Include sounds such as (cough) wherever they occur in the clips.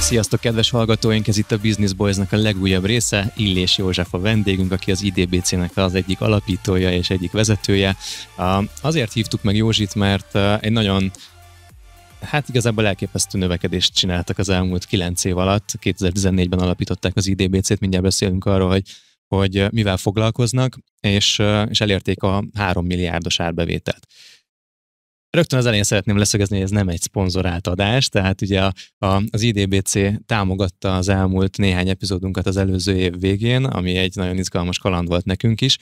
Sziasztok, kedves hallgatóink! Ez itt a Business Boys-nak a legújabb része. Illés József a vendégünk, aki az IDBC-nek az egyik alapítója és egyik vezetője. Azért hívtuk meg Józsit, mert egy nagyon hát igazából elképesztő növekedést csináltak az elmúlt 9 év alatt. 2014-ben alapították az IDBC-t, mindjárt beszélünk arról, hogy hogy mivel foglalkoznak, és, és elérték a 3 milliárdos árbevételt. Rögtön az elején szeretném leszögezni, hogy ez nem egy szponzorált adás, tehát ugye a, a, az IDBC támogatta az elmúlt néhány epizódunkat az előző év végén, ami egy nagyon izgalmas kaland volt nekünk is,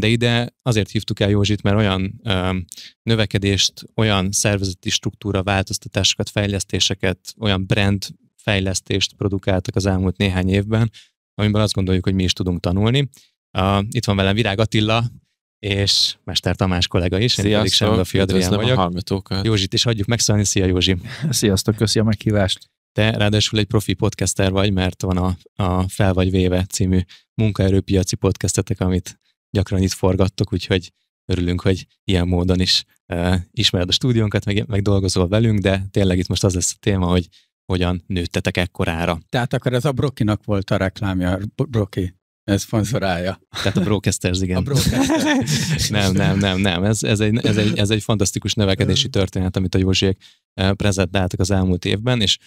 de ide azért hívtuk el Józsit, mert olyan ö, növekedést, olyan szervezeti struktúra változtatásokat, fejlesztéseket, olyan brand fejlesztést produkáltak az elmúlt néhány évben, amiben azt gondoljuk, hogy mi is tudunk tanulni. Uh, itt van velem Virág Attila, és Mester Tamás kollega is. Sziasztok, én pedig sem a Fiadrián vagyok. A hallgatókat. Józsit is hagyjuk megszólni. Szia Józsi! (laughs) Sziasztok, köszi a meghívást! Te ráadásul egy profi podcaster vagy, mert van a, a Fel vagy véve című munkaerőpiaci podcastetek, amit gyakran itt forgattok, úgyhogy örülünk, hogy ilyen módon is uh, ismered a stúdiónkat, meg, meg dolgozol velünk, de tényleg itt most az lesz a téma, hogy hogyan nőttetek ekkorára. Tehát akkor ez a Brokinak volt a reklámja, Broki ez szponzorálja. Tehát a Brokesters, igen. A Brokesters. (laughs) nem, nem, nem, nem. Ez, ez, egy, ez, egy, ez egy fantasztikus növekedési történet, amit a Józsiék eh, prezentáltak az elmúlt évben, és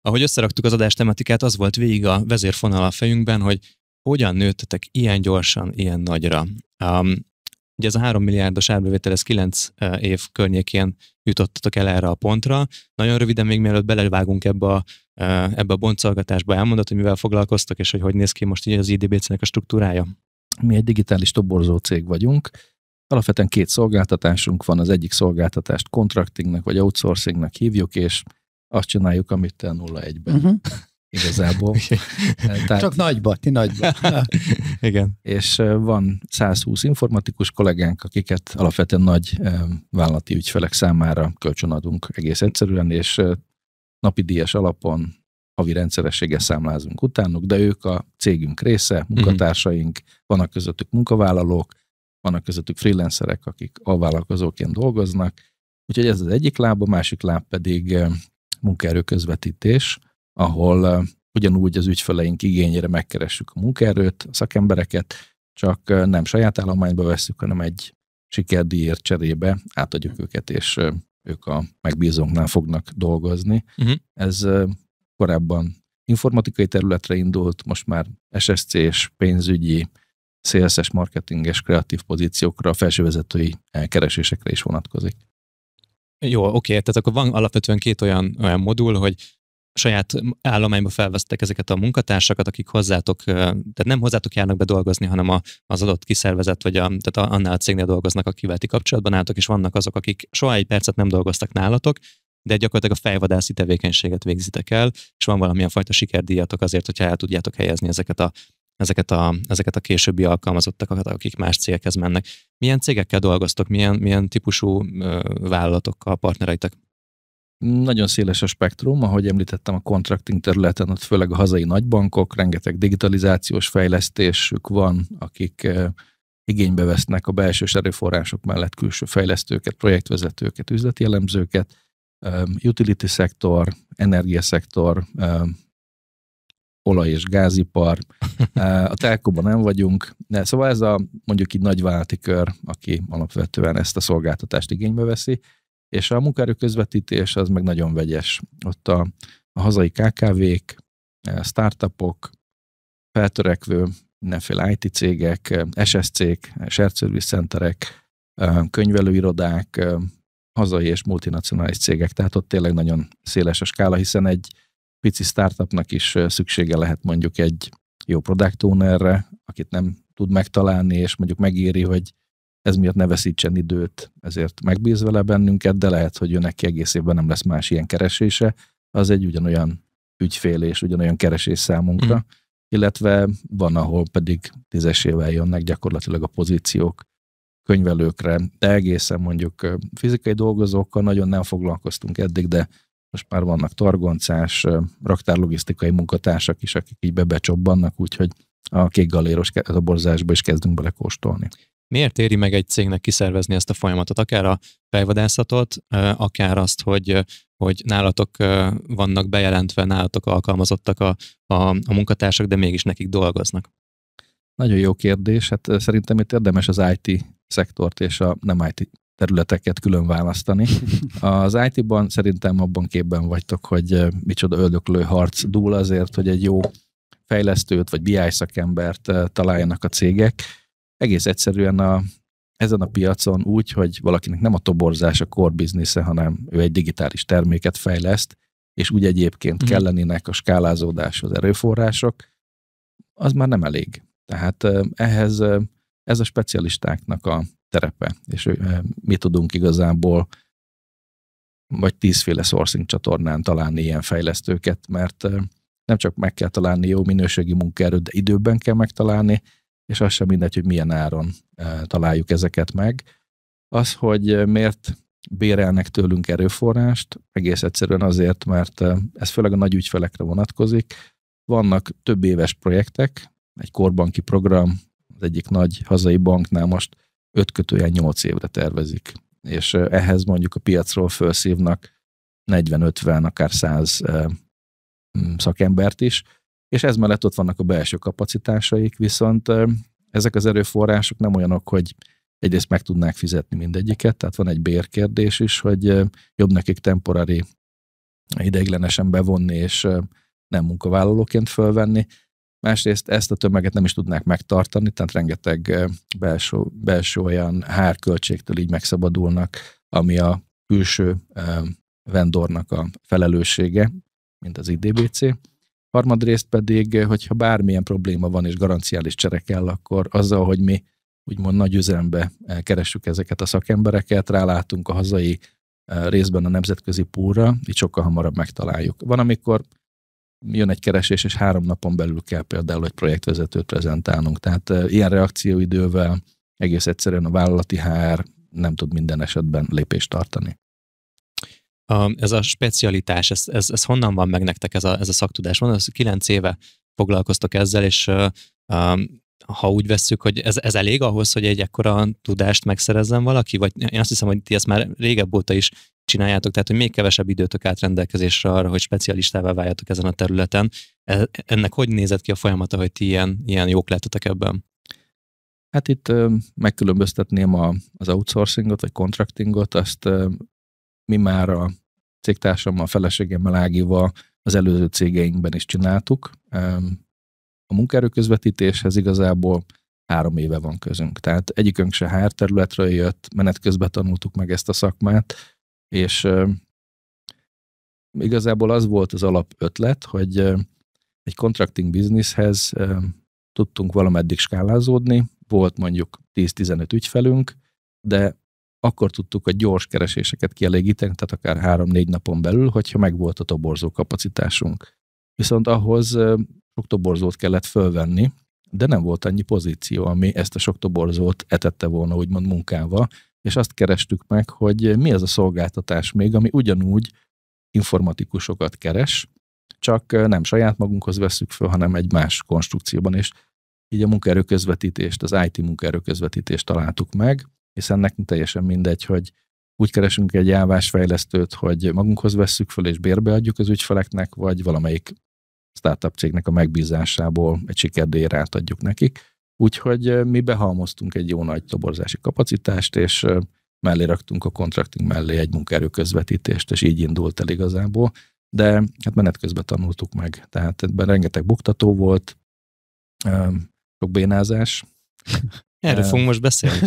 ahogy összeraktuk az adás tematikát, az volt végig a vezérfonal a fejünkben, hogy hogyan nőttetek ilyen gyorsan, ilyen nagyra. Um, Ugye ez a 3 milliárdos árbevétel, ez 9 e, év környékén jutottatok el erre a pontra. Nagyon röviden még mielőtt belevágunk ebbe a, e, ebbe a boncolgatásba, elmondod, hogy mivel foglalkoztok, és hogy hogy néz ki most így az IDBC-nek a struktúrája? Mi egy digitális toborzó cég vagyunk. Alapvetően két szolgáltatásunk van, az egyik szolgáltatást contractingnek vagy outsourcingnek hívjuk, és azt csináljuk, amit te 0-1-ben. Uh-huh. Mhm igazából. (laughs) Eh, tehát, Csak nagyba, ti nagyba. (laughs) Igen. És eh, van 120 informatikus kollégánk, akiket alapvetően nagy eh, vállalati ügyfelek számára kölcsönadunk egész egyszerűen, és napi díjas alapon havi rendszeressége számlázunk utánuk, de ők a cégünk része, mhm. munkatársaink, vannak közöttük munkavállalók, vannak közöttük freelancerek, akik alvállalkozóként dolgoznak, úgyhogy ez az egyik láb, a másik láb pedig munkaerő közvetítés, ahol eh, ugyanúgy az ügyfeleink igényére megkeressük a munkaerőt, a szakembereket, csak eh, nem saját állományba veszük, hanem egy sikerdíjért cserébe átadjuk őket, és eh, ők a megbízónknál fognak dolgozni. Uh-huh. Ez korábban informatikai területre indult, most már ssc és pénzügyi, marketing marketinges, kreatív pozíciókra, felsővezetői keresésekre is vonatkozik. Jó, oké, tehát akkor van alapvetően két olyan, olyan modul, hogy saját állományba felvesztek ezeket a munkatársakat, akik hozzátok, tehát nem hozzátok járnak be dolgozni, hanem a, az adott kiszervezet, vagy a, tehát annál a cégnél dolgoznak, akivel ti kapcsolatban álltok, és vannak azok, akik soha egy percet nem dolgoztak nálatok, de gyakorlatilag a fejvadászi tevékenységet végzitek el, és van valamilyen fajta sikerdíjatok azért, hogyha el tudjátok helyezni ezeket a, ezeket a, ezeket a későbbi alkalmazottakat, akik más céghez mennek. Milyen cégekkel dolgoztok, milyen, milyen típusú vállalatokkal, partnereitek nagyon széles a spektrum, ahogy említettem, a contracting területen ott főleg a hazai nagybankok, rengeteg digitalizációs fejlesztésük van, akik eh, igénybe vesznek a belső erőforrások mellett külső fejlesztőket, projektvezetőket, üzleti elemzőket, eh, utility szektor, energiaszektor, eh, olaj- és gázipar. (laughs) A telkóban nem vagyunk, de szóval ez a mondjuk így nagyvállalati kör, aki alapvetően ezt a szolgáltatást igénybe veszi és a munkaerő közvetítés az meg nagyon vegyes. Ott a, a hazai KKV-k, startupok, feltörekvő mindenféle IT cégek, SSC-k, Shared Service Centerek, könyvelőirodák, hazai és multinacionális cégek, tehát ott tényleg nagyon széles a skála, hiszen egy pici startupnak is szüksége lehet mondjuk egy jó product ownerre, akit nem tud megtalálni, és mondjuk megéri, hogy ez miatt ne veszítsen időt, ezért megbíz vele bennünket, de lehet, hogy ő neki egész évben nem lesz más ilyen keresése, az egy ugyanolyan ügyfél és ugyanolyan keresés számunkra, mm. illetve van, ahol pedig tízesével jönnek gyakorlatilag a pozíciók könyvelőkre, de egészen mondjuk fizikai dolgozókkal nagyon nem foglalkoztunk eddig, de most már vannak targoncás, raktárlogisztikai munkatársak is, akik így bebecsobbannak, úgyhogy a kék galéros a borzásba is kezdünk belekóstolni miért éri meg egy cégnek kiszervezni ezt a folyamatot, akár a fejvadászatot, akár azt, hogy, hogy nálatok vannak bejelentve, nálatok alkalmazottak a, a, a munkatársak, de mégis nekik dolgoznak? Nagyon jó kérdés. Hát szerintem itt érdemes az IT szektort és a nem IT területeket külön választani. (laughs) Az IT-ban szerintem abban képben vagytok, hogy micsoda öldöklő harc dúl azért, hogy egy jó fejlesztőt vagy BI szakembert találjanak a cégek egész egyszerűen a, ezen a piacon úgy, hogy valakinek nem a toborzás a core biznisze, hanem ő egy digitális terméket fejleszt, és úgy egyébként mm. kellenének a az erőforrások, az már nem elég. Tehát ehhez ez a specialistáknak a terepe, és mi tudunk igazából vagy tízféle sourcing csatornán találni ilyen fejlesztőket, mert nem csak meg kell találni jó minőségi munkaerőt, de időben kell megtalálni, és az sem mindegy, hogy milyen áron eh, találjuk ezeket meg. Az, hogy eh, miért bérelnek tőlünk erőforrást, egész egyszerűen azért, mert eh, ez főleg a nagy ügyfelekre vonatkozik. Vannak több éves projektek, egy korbanki program, az egyik nagy hazai banknál most öt kötője nyolc évre tervezik, és ehhez mondjuk a piacról felszívnak 40-50, akár 100 mm, szakembert is, és ez mellett ott vannak a belső kapacitásaik, viszont ezek az erőforrások nem olyanok, hogy egyrészt meg tudnák fizetni mindegyiket, tehát van egy bérkérdés is, hogy jobb nekik temporári ideiglenesen bevonni, és nem munkavállalóként fölvenni. Másrészt ezt a tömeget nem is tudnák megtartani, tehát rengeteg belső, belső olyan hárköltségtől így megszabadulnak, ami a külső vendornak a felelőssége, mint az IDBC harmadrészt pedig, eh, hogyha bármilyen probléma van és garanciális csere kell, akkor azzal, hogy mi úgymond nagy üzembe eh, keressük ezeket a szakembereket, rálátunk a hazai eh, részben a nemzetközi púra, így sokkal hamarabb megtaláljuk. Van, amikor jön egy keresés, és három napon belül kell például egy projektvezetőt prezentálnunk. Tehát ilyen reakcióidővel egész egyszerűen a vállalati HR nem tud minden esetben lépést tartani ez a specialitás, ez, ez, ez honnan van meg nektek ez a, ez a szaktudás? Van, az kilenc éve foglalkoztok ezzel, és ha úgy vesszük, hogy ez, ez elég ahhoz, hogy egy ekkora tudást megszerezzen valaki, vagy én azt hiszem, hogy ti ezt már régebb óta is csináljátok, tehát hogy még kevesebb időtök át rendelkezésre arra, hogy specialistává váljatok ezen a területen. E, ennek hogy nézett ki a folyamata, hogy ti ilyen, ilyen jók lettetek ebben? Hát itt ö, megkülönböztetném a, az outsourcingot, vagy contractingot, azt ö, mi már a cégtársammal, feleségemmel, Ágival az előző cégeinkben is csináltuk. A munkaerő közvetítéshez igazából három éve van közünk. Tehát egyikünk se HR területről jött, menet közben tanultuk meg ezt a szakmát, és igazából az volt az alap ötlet, hogy egy contracting bizniszhez tudtunk valameddig skálázódni, volt mondjuk 10-15 ügyfelünk, de akkor tudtuk a gyors kereséseket kielégíteni, tehát akár három-négy napon belül, hogyha megvolt a toborzó kapacitásunk. Viszont ahhoz sok toborzót kellett fölvenni, de nem volt annyi pozíció, ami ezt a sok toborzót etette volna úgymond munkával, és azt kerestük meg, hogy mi az a szolgáltatás még, ami ugyanúgy informatikusokat keres, csak nem saját magunkhoz veszük föl, hanem egy más konstrukcióban, és így a munkaerőközvetítést, az IT munkaerőközvetítést találtuk meg, hiszen nekünk teljesen mindegy, hogy úgy keresünk egy jávás fejlesztőt, hogy magunkhoz vesszük föl és bérbeadjuk az ügyfeleknek, vagy valamelyik startup cégnek a megbízásából egy sikerdélyre átadjuk nekik. Úgyhogy mi behalmoztunk egy jó nagy toborzási kapacitást, és mellé raktunk a contracting mellé egy munkaerő közvetítést, és így indult el igazából, de hát menet közben tanultuk meg. Tehát ebben rengeteg buktató volt, sok bénázás, Erről fogunk most beszélni.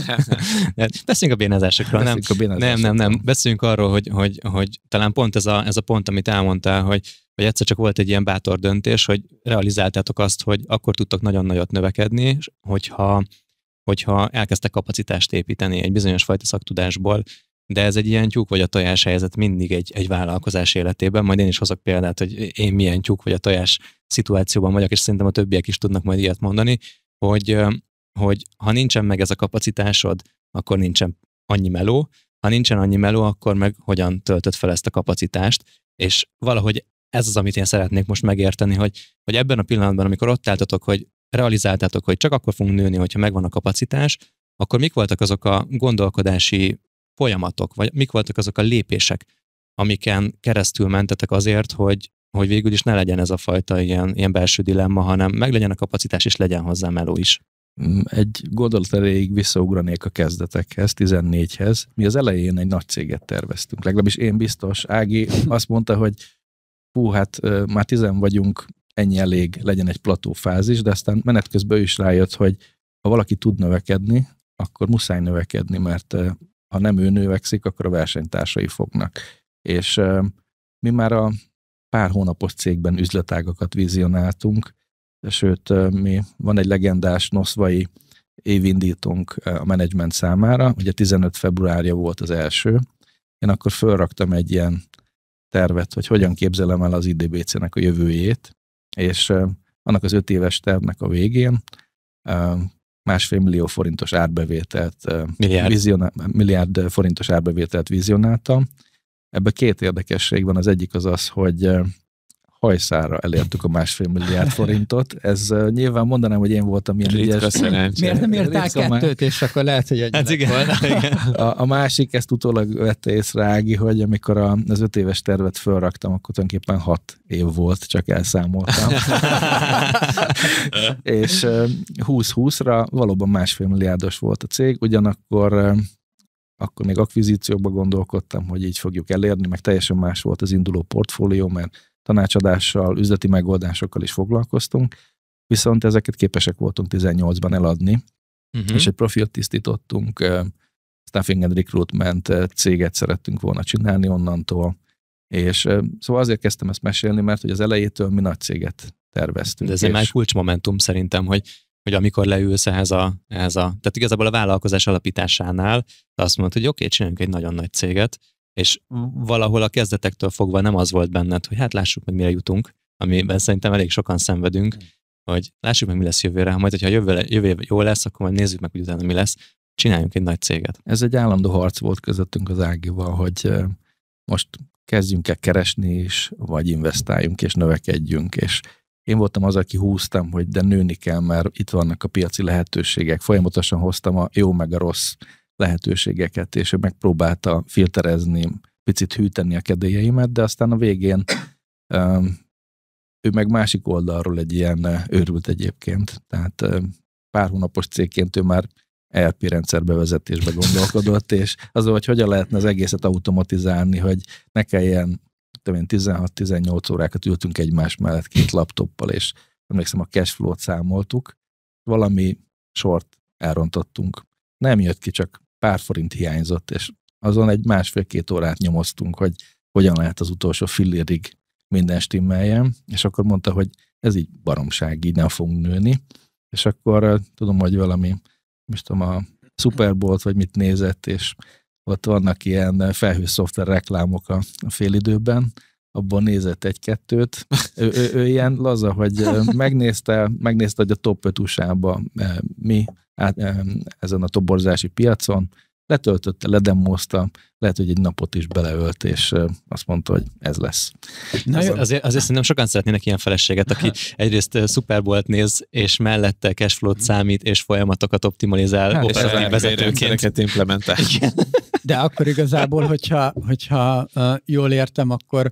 (laughs) Beszéljünk a bénázásokról. Nem, a nem, nem, nem. Beszéljünk arról, hogy, hogy, hogy talán pont ez a, ez a pont, amit elmondtál, hogy, hogy egyszer csak volt egy ilyen bátor döntés, hogy realizáltátok azt, hogy akkor tudtok nagyon nagyot növekedni, hogyha, hogyha elkezdtek kapacitást építeni egy bizonyos fajta szaktudásból, de ez egy ilyen tyúk vagy a tojás helyzet mindig egy, egy vállalkozás életében. Majd én is hozok példát, hogy én milyen tyúk vagy a tojás szituációban vagyok, és szerintem a többiek is tudnak majd ilyet mondani, hogy, hogy ha nincsen meg ez a kapacitásod, akkor nincsen annyi meló, ha nincsen annyi meló, akkor meg hogyan töltöd fel ezt a kapacitást, és valahogy ez az, amit én szeretnék most megérteni, hogy, hogy ebben a pillanatban, amikor ott álltatok, hogy realizáltátok, hogy csak akkor fogunk nőni, hogyha megvan a kapacitás, akkor mik voltak azok a gondolkodási folyamatok, vagy mik voltak azok a lépések, amiken keresztül mentetek azért, hogy, hogy végül is ne legyen ez a fajta ilyen, ilyen belső dilemma, hanem legyen a kapacitás, és legyen hozzá meló is. Mm, egy gondolat erejéig visszaugranék a kezdetekhez, 14-hez. Mi az elején egy nagy céget terveztünk, legalábbis én biztos. Ági azt mondta, hogy hú, hát már tizen vagyunk, ennyi elég, legyen egy platófázis, de aztán menet közben ő is rájött, hogy ha valaki tud növekedni, akkor muszáj növekedni, mert ha nem ő növekszik, akkor a versenytársai fognak. És mi már a pár hónapos cégben üzletágakat vizionáltunk, sőt, mi van egy legendás noszvai évindítunk a menedzsment számára, ugye 15 februárja volt az első, én akkor fölraktam egy ilyen tervet, hogy hogyan képzelem el az IDBC-nek a jövőjét, és annak az öt éves tervnek a végén másfél millió forintos árbevételt, milliárd, vizionál, milliárd forintos árbevételt vizionáltam. Ebben két érdekesség van, az egyik az az, hogy hajszára elértük a másfél milliárd forintot. Ez nyilván mondanám, hogy én voltam ilyen ügyes. Szerencsé. Miért nem írtál kettőt, és akkor lehet, hogy hát igen, volna. (laughs) Igen. A, a, másik, ezt utólag vette észre Ági, hogy amikor a, az öt éves tervet felraktam, akkor tulajdonképpen hat év volt, csak elszámoltam. (laughs) és 20-20-ra valóban másfél milliárdos volt a cég, ugyanakkor akkor még akvizíciókba gondolkodtam, hogy így fogjuk elérni, meg teljesen más volt az induló portfólió, mert tanácsadással, üzleti megoldásokkal is foglalkoztunk, viszont ezeket képesek voltunk 18-ban eladni, uh-huh. és egy profilt tisztítottunk, staffing and recruitment céget szerettünk volna csinálni onnantól, és szóval azért kezdtem ezt mesélni, mert hogy az elejétől mi nagy céget terveztünk. De ez egy már kulcsmomentum szerintem, hogy hogy amikor leülsz ehhez a, ehhez a tehát igazából a vállalkozás alapításánál, azt mondod, hogy oké, okay, csináljunk egy nagyon nagy céget, és valahol a kezdetektől fogva nem az volt benned, hogy hát lássuk meg, mire jutunk, amiben szerintem elég sokan szenvedünk, mm. hogy lássuk meg, mi lesz jövőre, ha majd, hogyha jövő, jövő jó lesz, akkor majd nézzük meg, hogy utána mi lesz, csináljunk egy nagy céget. Ez egy állandó harc volt közöttünk az Ágival, hogy most kezdjünk el keresni is, vagy investáljunk és növekedjünk, és én voltam az, aki húztam, hogy de nőni kell, mert itt vannak a piaci lehetőségek. Folyamatosan hoztam a jó meg a rossz lehetőségeket, és ő megpróbálta filterezni, picit hűteni a kedélyeimet, de aztán a végén ő meg másik oldalról egy ilyen őrült egyébként. Tehát pár hónapos cégként ő már ERP rendszerbe vezetésbe gondolkodott, és az, hogy hogyan lehetne az egészet automatizálni, hogy ne kelljen 16-18 órákat ültünk egymás mellett két laptoppal, és emlékszem, a cashflow-t számoltuk, valami sort elrontottunk. Nem jött ki, csak pár forint hiányzott, és azon egy másfél-két órát nyomoztunk, hogy hogyan lehet az utolsó fillérig minden stimmeljen, és akkor mondta, hogy ez így baromság, így nem fogunk nőni, és akkor tudom, hogy valami, most tudom, a szuperbolt vagy mit nézett, és ott vannak ilyen felhőszoftver reklámok a, a félidőben, abban nézett egy-kettőt. Ő, ő, ő ilyen laza, hogy megnézte, megnézte, hogy a top 5 usa mi át, ehm, ezen a toborzási piacon, letöltötte, ledemózta, lehet, hogy egy napot is beleölt, és azt mondta, hogy ez lesz. Na, jó, azért, azért szerintem sokan szeretnének ilyen feleséget, aki hát. egyrészt szuperbolt néz, és mellette cashflow-t mm. számít, és folyamatokat optimalizál hát, operatív vezetőként. implementál. Igen. De akkor igazából, hogyha, hogyha jól értem, akkor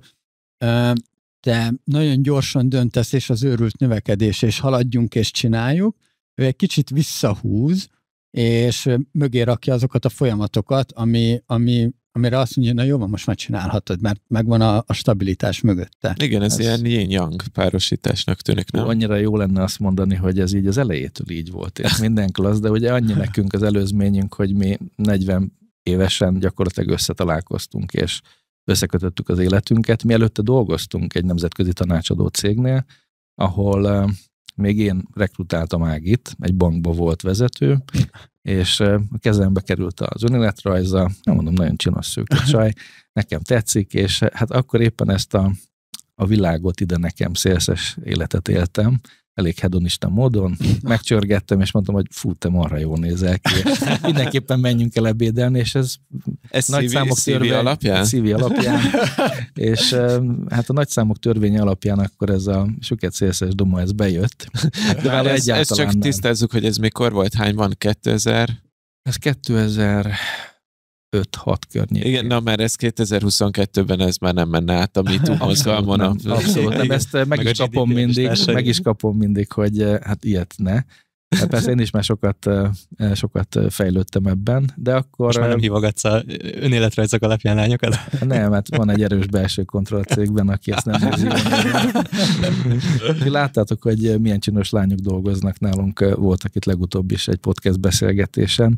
te nagyon gyorsan döntesz, és az őrült növekedés, és haladjunk, és csináljuk, ő egy kicsit visszahúz, és mögé rakja azokat a folyamatokat, ami, ami, amire azt mondja, na jó, van, most már csinálhatod, mert megvan a, a stabilitás mögötte. Igen, ez, ez... ilyen yin-yang párosításnak tűnik, nem? Annyira jó lenne azt mondani, hogy ez így az elejétől így volt, és minden klassz, de ugye annyi nekünk az előzményünk, hogy mi 40 évesen gyakorlatilag összetalálkoztunk, és összekötöttük az életünket. Mi előtte dolgoztunk egy nemzetközi tanácsadó cégnél, ahol még én rekrutáltam Ágit, egy bankba volt vezető, és a kezembe került az önéletrajza, nem mondom, nagyon csinos szőke csaj, (laughs) nekem tetszik, és hát akkor éppen ezt a, a világot ide nekem szélszes életet éltem, elég hedonista módon, megcsörgettem, és mondtam, hogy fú, te marha jól nézel ki. Mindenképpen menjünk el ebédelni, és ez, ez nagy CV, számok CV törvény, alapján? CV alapján. és hát a nagy számok törvény alapján akkor ez a süket szélszeres doma, ez bejött. De ez, ez csak nem. tisztázzuk, hogy ez mikor volt, hány van, 2000? Ez 2000 5-6 környékén. Igen, na már ez 2022-ben ez már nem menne át a MeToo (laughs) mozgalmon. Abszolút, nem, abszolút nem, ezt eh, meg, meg is kapom mindig, meg is kapom mindig, hogy eh, hát ilyet ne. Hát persze én is már sokat, eh, sokat fejlődtem ebben, de akkor... Most már nem hívogatsz a önéletrajzok alapján lányokat? Nem, mert hát van egy erős belső kontroll cégben, aki ezt nem nézi. Láttátok, hogy milyen csinos lányok dolgoznak nálunk, voltak itt legutóbb is egy podcast beszélgetésen,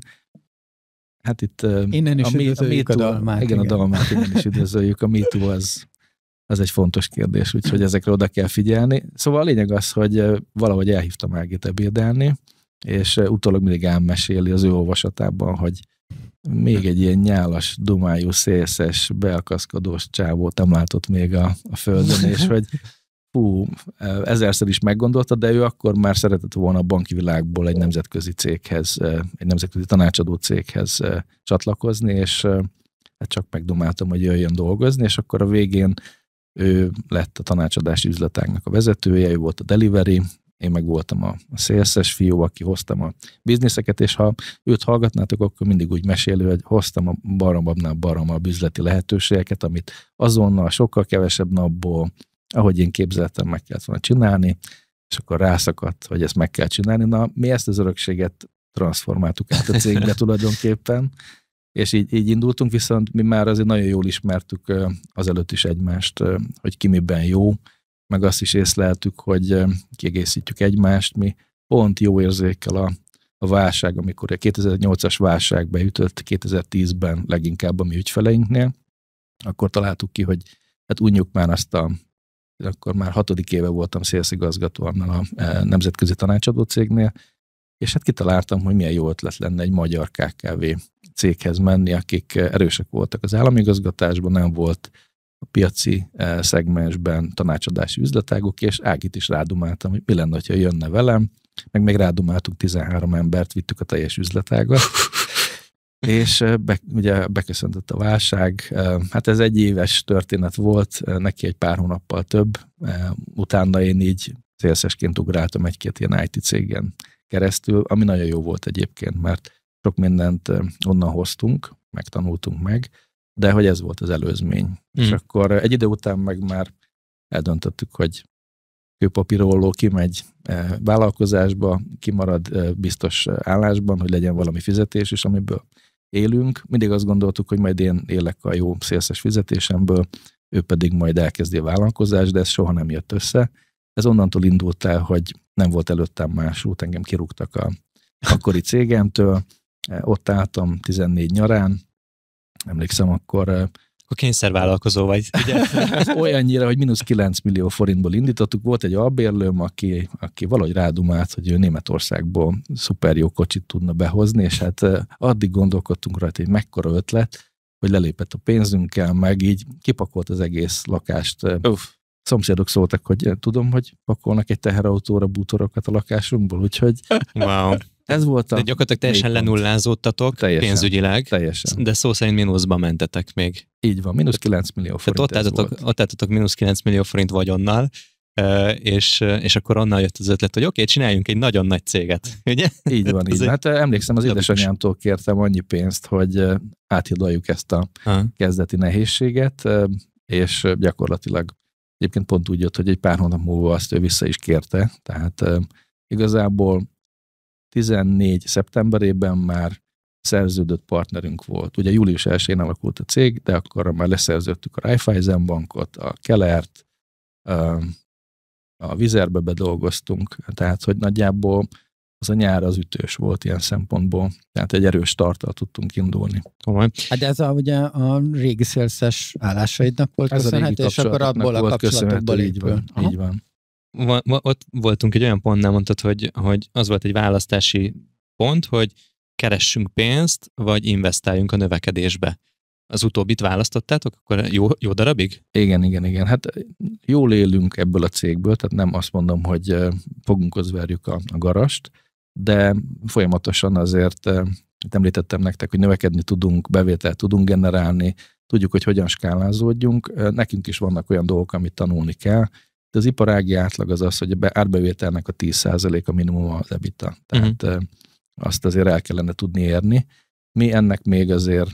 Hát itt innen is a, a, a, MeToo, a dalmát. Igen, igen, a dalmát innen is üdvözöljük. A MeToo az, az egy fontos kérdés, úgyhogy ezekre oda kell figyelni. Szóval a lényeg az, hogy valahogy elhívtam Ágit ebédelni, és utólag mindig elmeséli az ő olvasatában, hogy még egy ilyen nyálas, dumájú, szélszes, beakaszkodós csávót nem látott még a, a földön, és (laughs) hogy fú, ezerszer is meggondolta, de ő akkor már szeretett volna a banki világból egy nemzetközi céghez, egy nemzetközi tanácsadó céghez csatlakozni, és hát csak megdomáltam, hogy jöjjön dolgozni, és akkor a végén ő lett a tanácsadási üzletágnak a vezetője, ő volt a delivery, én meg voltam a, szélszes fiú, aki hoztam a bizniszeket, és ha őt hallgatnátok, akkor mindig úgy mesélő, hogy hoztam a baromabnál baramabb üzleti lehetőségeket, amit azonnal sokkal kevesebb napból ahogy én képzeltem, meg kellett volna csinálni, és akkor rászakadt, hogy ezt meg kell csinálni. Na, mi ezt az örökséget transformáltuk át a cégbe (laughs) tulajdonképpen, és így, így indultunk, viszont mi már azért nagyon jól ismertük azelőtt is egymást, hogy ki miben jó, meg azt is észleltük, hogy kiegészítjük egymást, mi pont jó érzékkel a, a válság, amikor a 2008-as válság beütött 2010-ben leginkább a mi ügyfeleinknél, akkor találtuk ki, hogy hát unjuk már azt a akkor már hatodik éve voltam szélszigazgató annál a e, nemzetközi tanácsadó cégnél, és hát kitaláltam, hogy milyen jó ötlet lenne egy magyar KKV céghez menni, akik erősek voltak az államigazgatásban, nem volt a piaci e, szegmensben tanácsadási üzletágok, és Ágit is rádumáltam, hogy mi lenne, ha jönne velem, meg még rádumáltuk 13 embert, vittük a teljes üzletágot és be, ugye beköszöntött a válság. Hát ez egy éves történet volt, neki egy pár hónappal több. Utána én így célszesként ugráltam egy-két ilyen IT cégen keresztül, ami nagyon jó volt egyébként, mert sok mindent onnan hoztunk, megtanultunk meg, de hogy ez volt az előzmény. Mm. És hmm. akkor egy idő után meg már eldöntöttük, hogy kőpapírolló kimegy vállalkozásba, kimarad biztos állásban, hogy legyen valami fizetés is, amiből élünk, mindig azt gondoltuk, hogy majd én élek a jó szélszes fizetésemből, ő pedig majd elkezdi a vállalkozást, de ez soha nem jött össze. Ez onnantól indult el, hogy nem volt előttem más út, engem kirúgtak a akkori cégemtől, ott álltam 14 nyarán, emlékszem, akkor akkor kényszervállalkozó vagy. Ugye? Ez (laughs) olyannyira, hogy mínusz 9 millió forintból indítottuk. Volt egy albérlőm, aki, aki valahogy rádumált, hogy ő Németországból szuper jó kocsit tudna behozni, és hát addig gondolkodtunk rajta, hogy mekkora ötlet, hogy lelépett a pénzünkkel, meg így kipakolt az egész lakást. Uff szomszédok szóltak, hogy tudom, hogy pakolnak egy teherautóra bútorokat a lakásunkból, úgyhogy wow. ez volt a... De gyakorlatilag teljesen lenullázódtatok teljesen, pénzügyileg, teljesen. de szó szerint mínuszba mentetek még. Így van, mínusz 9 millió forint Tehát ott álltatok, ott álltatok mínusz 9 millió forint vagyonnal, és, és akkor onnan jött az ötlet, hogy oké, okay, csináljunk egy nagyon nagy céget, (laughs) ugye? Így van, így. Hát emlékszem, az édesanyámtól kértem annyi pénzt, hogy áthidaljuk ezt a kezdeti nehézséget, és gyakorlatilag Egyébként pont úgy jött, hogy egy pár hónap múlva azt ő vissza is kérte, tehát igazából 14 szeptemberében már szerződött partnerünk volt. Ugye július 1-én alakult a cég, de akkor már leszerződtük a Raiffeisen bankot, a Kellert, a Vizerbe bedolgoztunk, tehát hogy nagyjából az a nyár az ütős volt ilyen szempontból. Tehát egy erős tartal tudtunk indulni. Hát ez a, ugye a régi szélszes állásaidnak volt ez köszönhető, és akkor abból a kapcsolatokból így van. Aha. Így van. Va, va, ott voltunk egy olyan pontnál, mondtad, hogy, hogy az volt egy választási pont, hogy keressünk pénzt, vagy investáljunk a növekedésbe az utóbbit választottátok, akkor jó, jó darabig? Igen, igen, igen. Hát jól élünk ebből a cégből, tehát nem azt mondom, hogy eh, fogunkhoz verjük a, a garast, de folyamatosan azért, eh, említettem nektek, hogy növekedni tudunk, bevételt tudunk generálni, tudjuk, hogy hogyan skálázódjunk, eh, nekünk is vannak olyan dolgok, amit tanulni kell, de az iparági átlag az az, hogy árbevételnek a 10% a minimum az EBITDA. Mhm. Tehát uh-huh. azt azért el kellene tudni érni. Mi ennek még azért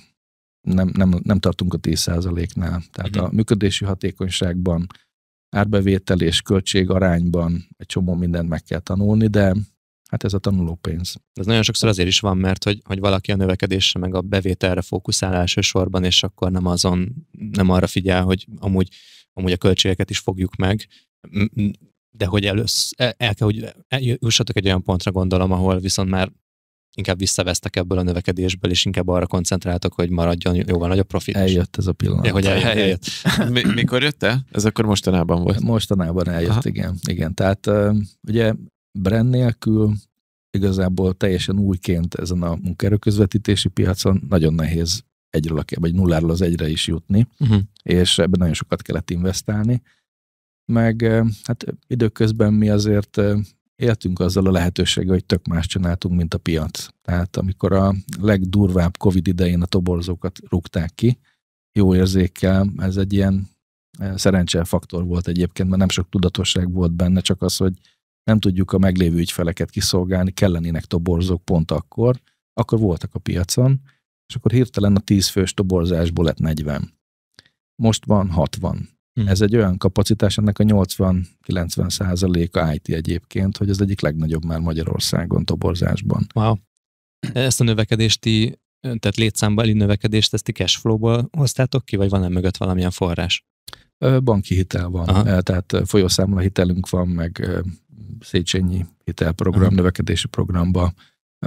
nem, nem, nem tartunk a 10%-nál. Tehát uh-huh. a működési hatékonyságban, árbevétel és költség arányban egy csomó mindent meg kell tanulni, de hát ez a tanulópénz. Ez nagyon sokszor azért is van, mert hogy, hogy valaki a növekedésre meg a bevételre fókuszál elsősorban, és akkor nem azon, nem arra figyel, hogy amúgy, amúgy a költségeket is fogjuk meg, de hogy elősz, e, el, kell, hogy e, jussatok egy olyan pontra gondolom, ahol viszont már inkább visszavesztek ebből a növekedésből, és inkább arra koncentráltok, hogy maradjon jóval nagyobb profit. Eljött ez a pillanat. Ja, hogy el, eljött. Mi, mikor jött -e? Ez akkor mostanában volt. Mostanában eljött, Aha. igen. igen. Tehát ugye brand nélkül igazából teljesen újként ezen a munkaerőközvetítési piacon nagyon nehéz egyről a, vagy nulláról az egyre is jutni, uh-huh. és ebben nagyon sokat kellett investálni. Meg eh, hát időközben mi azért eh, éltünk azzal a lehetőséggel, hogy tök más csináltunk, mint a piac. Tehát amikor a legdurvább Covid idején a toborzókat rúgták ki, jó érzékkel, ez egy ilyen eh, szerencsefaktor volt egyébként, mert nem sok tudatosság volt benne, csak az, hogy nem tudjuk a meglévő ügyfeleket kiszolgálni, kellenének toborzók pont akkor, akkor voltak a piacon, és akkor hirtelen a 10 fős toborzásból lett 40. Most van 60. Hmm. Ez egy olyan kapacitás, ennek a 80-90 százaléka IT egyébként, hogy az egyik legnagyobb már Magyarországon toborzásban. Wow. Ezt a növekedést ti, tehát létszámbeli növekedést, ezt ti cashflow-ból hoztátok ki, vagy van-e mögött valamilyen forrás? banki hitel van, Aha. tehát folyószámla hitelünk van, meg Széchenyi hitelprogram, Aha. növekedési programba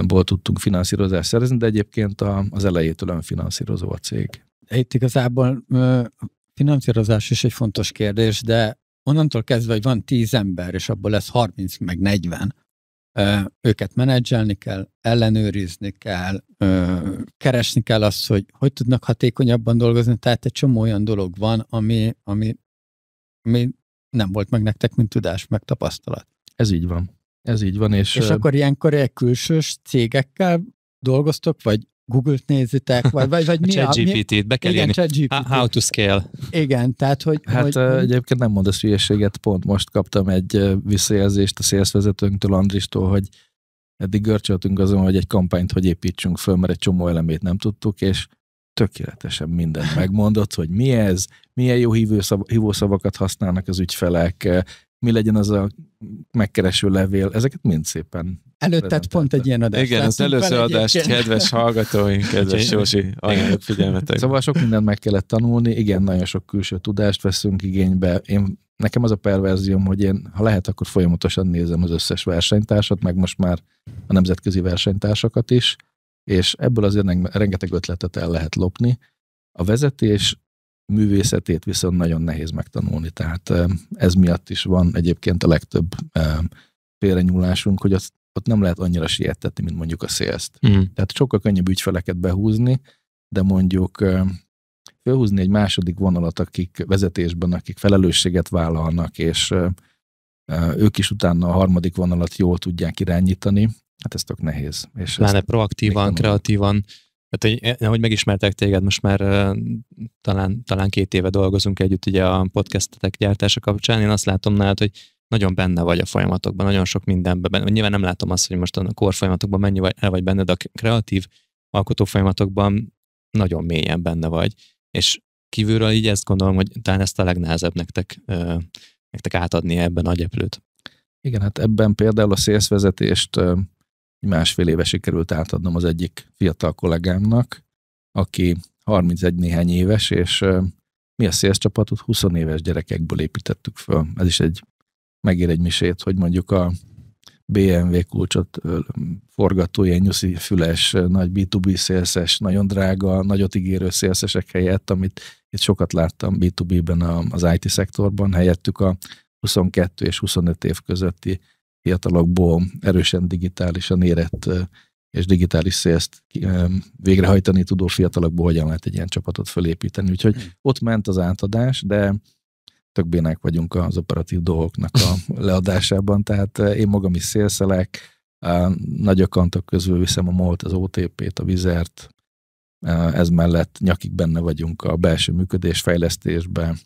ból tudtunk finanszírozást szerezni, de egyébként a, az elejétől önfinanszírozó a cég. Itt igazából finanszírozás is egy fontos kérdés, de onnantól kezdve, hogy van 10 ember, és abból lesz 30 meg 40, őket menedzselni kell, ellenőrizni kell, keresni kell azt, hogy hogy tudnak hatékonyabban dolgozni, tehát egy csomó olyan dolog van, ami, ami, ami nem volt meg nektek, mint tudás, meg tapasztalat. Ez így van. Ez így van. És, és akkor ilyenkor egy külsős cégekkel dolgoztok, vagy Google-t nézitek, vagy, vagy, vagy mi a... GPT-t, be kell igen, írni. How to scale. Igen, tehát hogy... Hát hogy, egyébként nem mondasz hülyeséget, pont most kaptam egy visszajelzést a szélszvezetőnktől, Andristól, hogy eddig görcsöltünk azon, hogy egy kampányt hogy építsünk föl, mert egy csomó elemét nem tudtuk, és tökéletesen mindent megmondott, hogy mi ez, milyen jó hívószavakat használnak az ügyfelek, mi legyen az a megkereső levél, ezeket mind szépen. Előtted pont egy ilyen adást. Igen, az előző adást, kedves hallgatóink, kedves Józsi, ajánlok figyelmetek. Szóval sok mindent meg kellett tanulni, igen, nagyon sok külső tudást veszünk igénybe. Én, nekem az a perverzióm, hogy én, ha lehet, akkor folyamatosan nézem az összes versenytársat, meg most már a nemzetközi versenytársakat is, és ebből azért rengeteg ötletet el lehet lopni. A vezetés művészetét viszont nagyon nehéz megtanulni. Tehát ez miatt is van egyébként a legtöbb félrenyúlásunk, hogy azt, ott nem lehet annyira sietetni, mint mondjuk a szélszt. Mm. Tehát sokkal könnyebb ügyfeleket behúzni, de mondjuk fölhúzni egy második vonalat, akik vezetésben, akik felelősséget vállalnak, és ők is utána a harmadik vonalat jól tudják irányítani, hát ez tök nehéz. És proaktívan, kreatívan tehát, hogy, eh, hogy megismertek téged, most már uh, talán, talán két éve dolgozunk együtt ugye a podcastetek gyártása kapcsán. Én azt látom nálad, hogy nagyon benne vagy a folyamatokban, nagyon sok mindenben. Benne. Nyilván nem látom azt, hogy most a kor folyamatokban mennyi vagy, el vagy benne, de a kreatív alkotó folyamatokban nagyon mélyen benne vagy. És kívülről így ezt gondolom, hogy talán ezt a legnehezebb nektek, eh, nektek átadni ebben a gyeplőt. Igen, hát ebben például a szélszvezetést vezetést másfél éve sikerült átadnom az egyik fiatal kollégámnak, aki 31 néhány éves, és mi a sales csapatot 20 éves gyerekekből építettük föl. Ez is egy, megér egy misét, hogy mondjuk a BMW kulcsot ilyen nyuszi füles, nagy B2B szélszes, nagyon drága, nagyot ígérő szélszesek helyett, amit itt sokat láttam B2B-ben az IT szektorban, helyettük a 22 és 25 év közötti fiatalokból erősen digitálisan érett és digitális szélszt végrehajtani tudó fiatalokból hogyan lehet egy ilyen csapatot fölépíteni. Úgyhogy hmm. ott ment az átadás, de tök bénák vagyunk az operatív dolgoknak a (laughs) leadásában, tehát én magam is szélszelek, nagy akantok közül viszem a MOLT, az OTP-t, a Vizert, ez mellett nyakig benne vagyunk a belső működés fejlesztésben,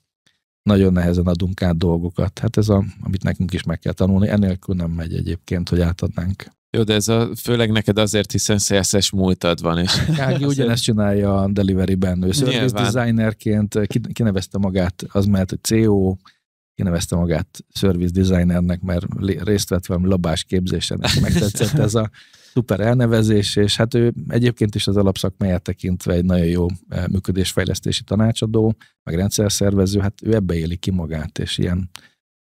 nagyon nehezen adunk át dolgokat. Hát ez, a, amit nekünk is meg kell tanulni, enélkül nem megy egyébként, hogy átadnánk. Jó, de ez a, főleg neked azért, hiszen CSS múltad van. És... (laughs) Kági ugyanezt csinálja a delivery-ben. Ő service designerként eh, kinevezte magát, az mert, hogy CO, kinevezte magát service designernek, mert részt vett valami labás képzésen, és megtetszett ez a (laughs) szuper elnevezés, és hát ő egyébként is az alapszakmáját tekintve egy nagyon jó e, működésfejlesztési tanácsadó, meg rendszerszervező, hát ő ebbe éli ki magát, és ilyen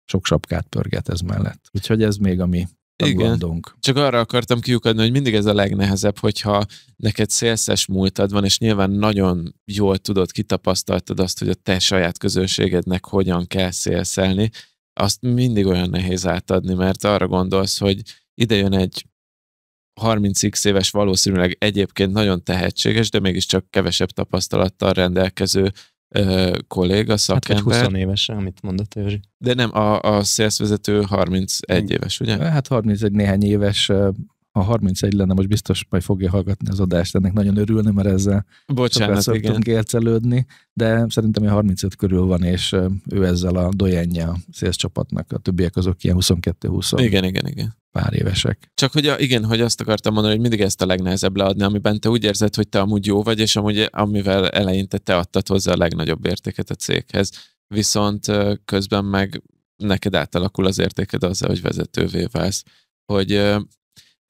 sok sapkát pörget ez mellett. Úgyhogy ez még a mi igen. Csak arra akartam kiukadni, hogy mindig ez a legnehezebb, hogyha neked szélszes múltad van, és nyilván nagyon jól tudod, kitapasztaltad azt, hogy a te saját közönségednek hogyan kell szélszelni, azt mindig olyan nehéz átadni, mert arra gondolsz, hogy ide jön egy 30x éves valószínűleg egyébként nagyon tehetséges, de mégiscsak kevesebb tapasztalattal rendelkező ö, kolléga, hát, szakember. Hát 20 éves, amit mondott Józsi. De nem, a, a szélszvezető 31 éves, ugye? Hát 31 néhány éves ha 31 lenne, most biztos majd fogja hallgatni az adást, ennek nagyon örülni, mert ezzel Bocsánat, szoktunk ércelődni, de szerintem a 35 körül van, és ő ezzel a dojenje a szélcsapatnak, a többiek azok ilyen 22-20. Igen, igen, igen. Pár évesek. Csak hogy a, igen, hogy azt akartam mondani, hogy mindig ezt a legnehezebb leadni, amiben te úgy érzed, hogy te amúgy jó vagy, és amúgy amivel eleinte te adtad hozzá a legnagyobb értéket a céghez. Viszont közben meg neked átalakul az értéked azzal, hogy vezetővé válsz. Hogy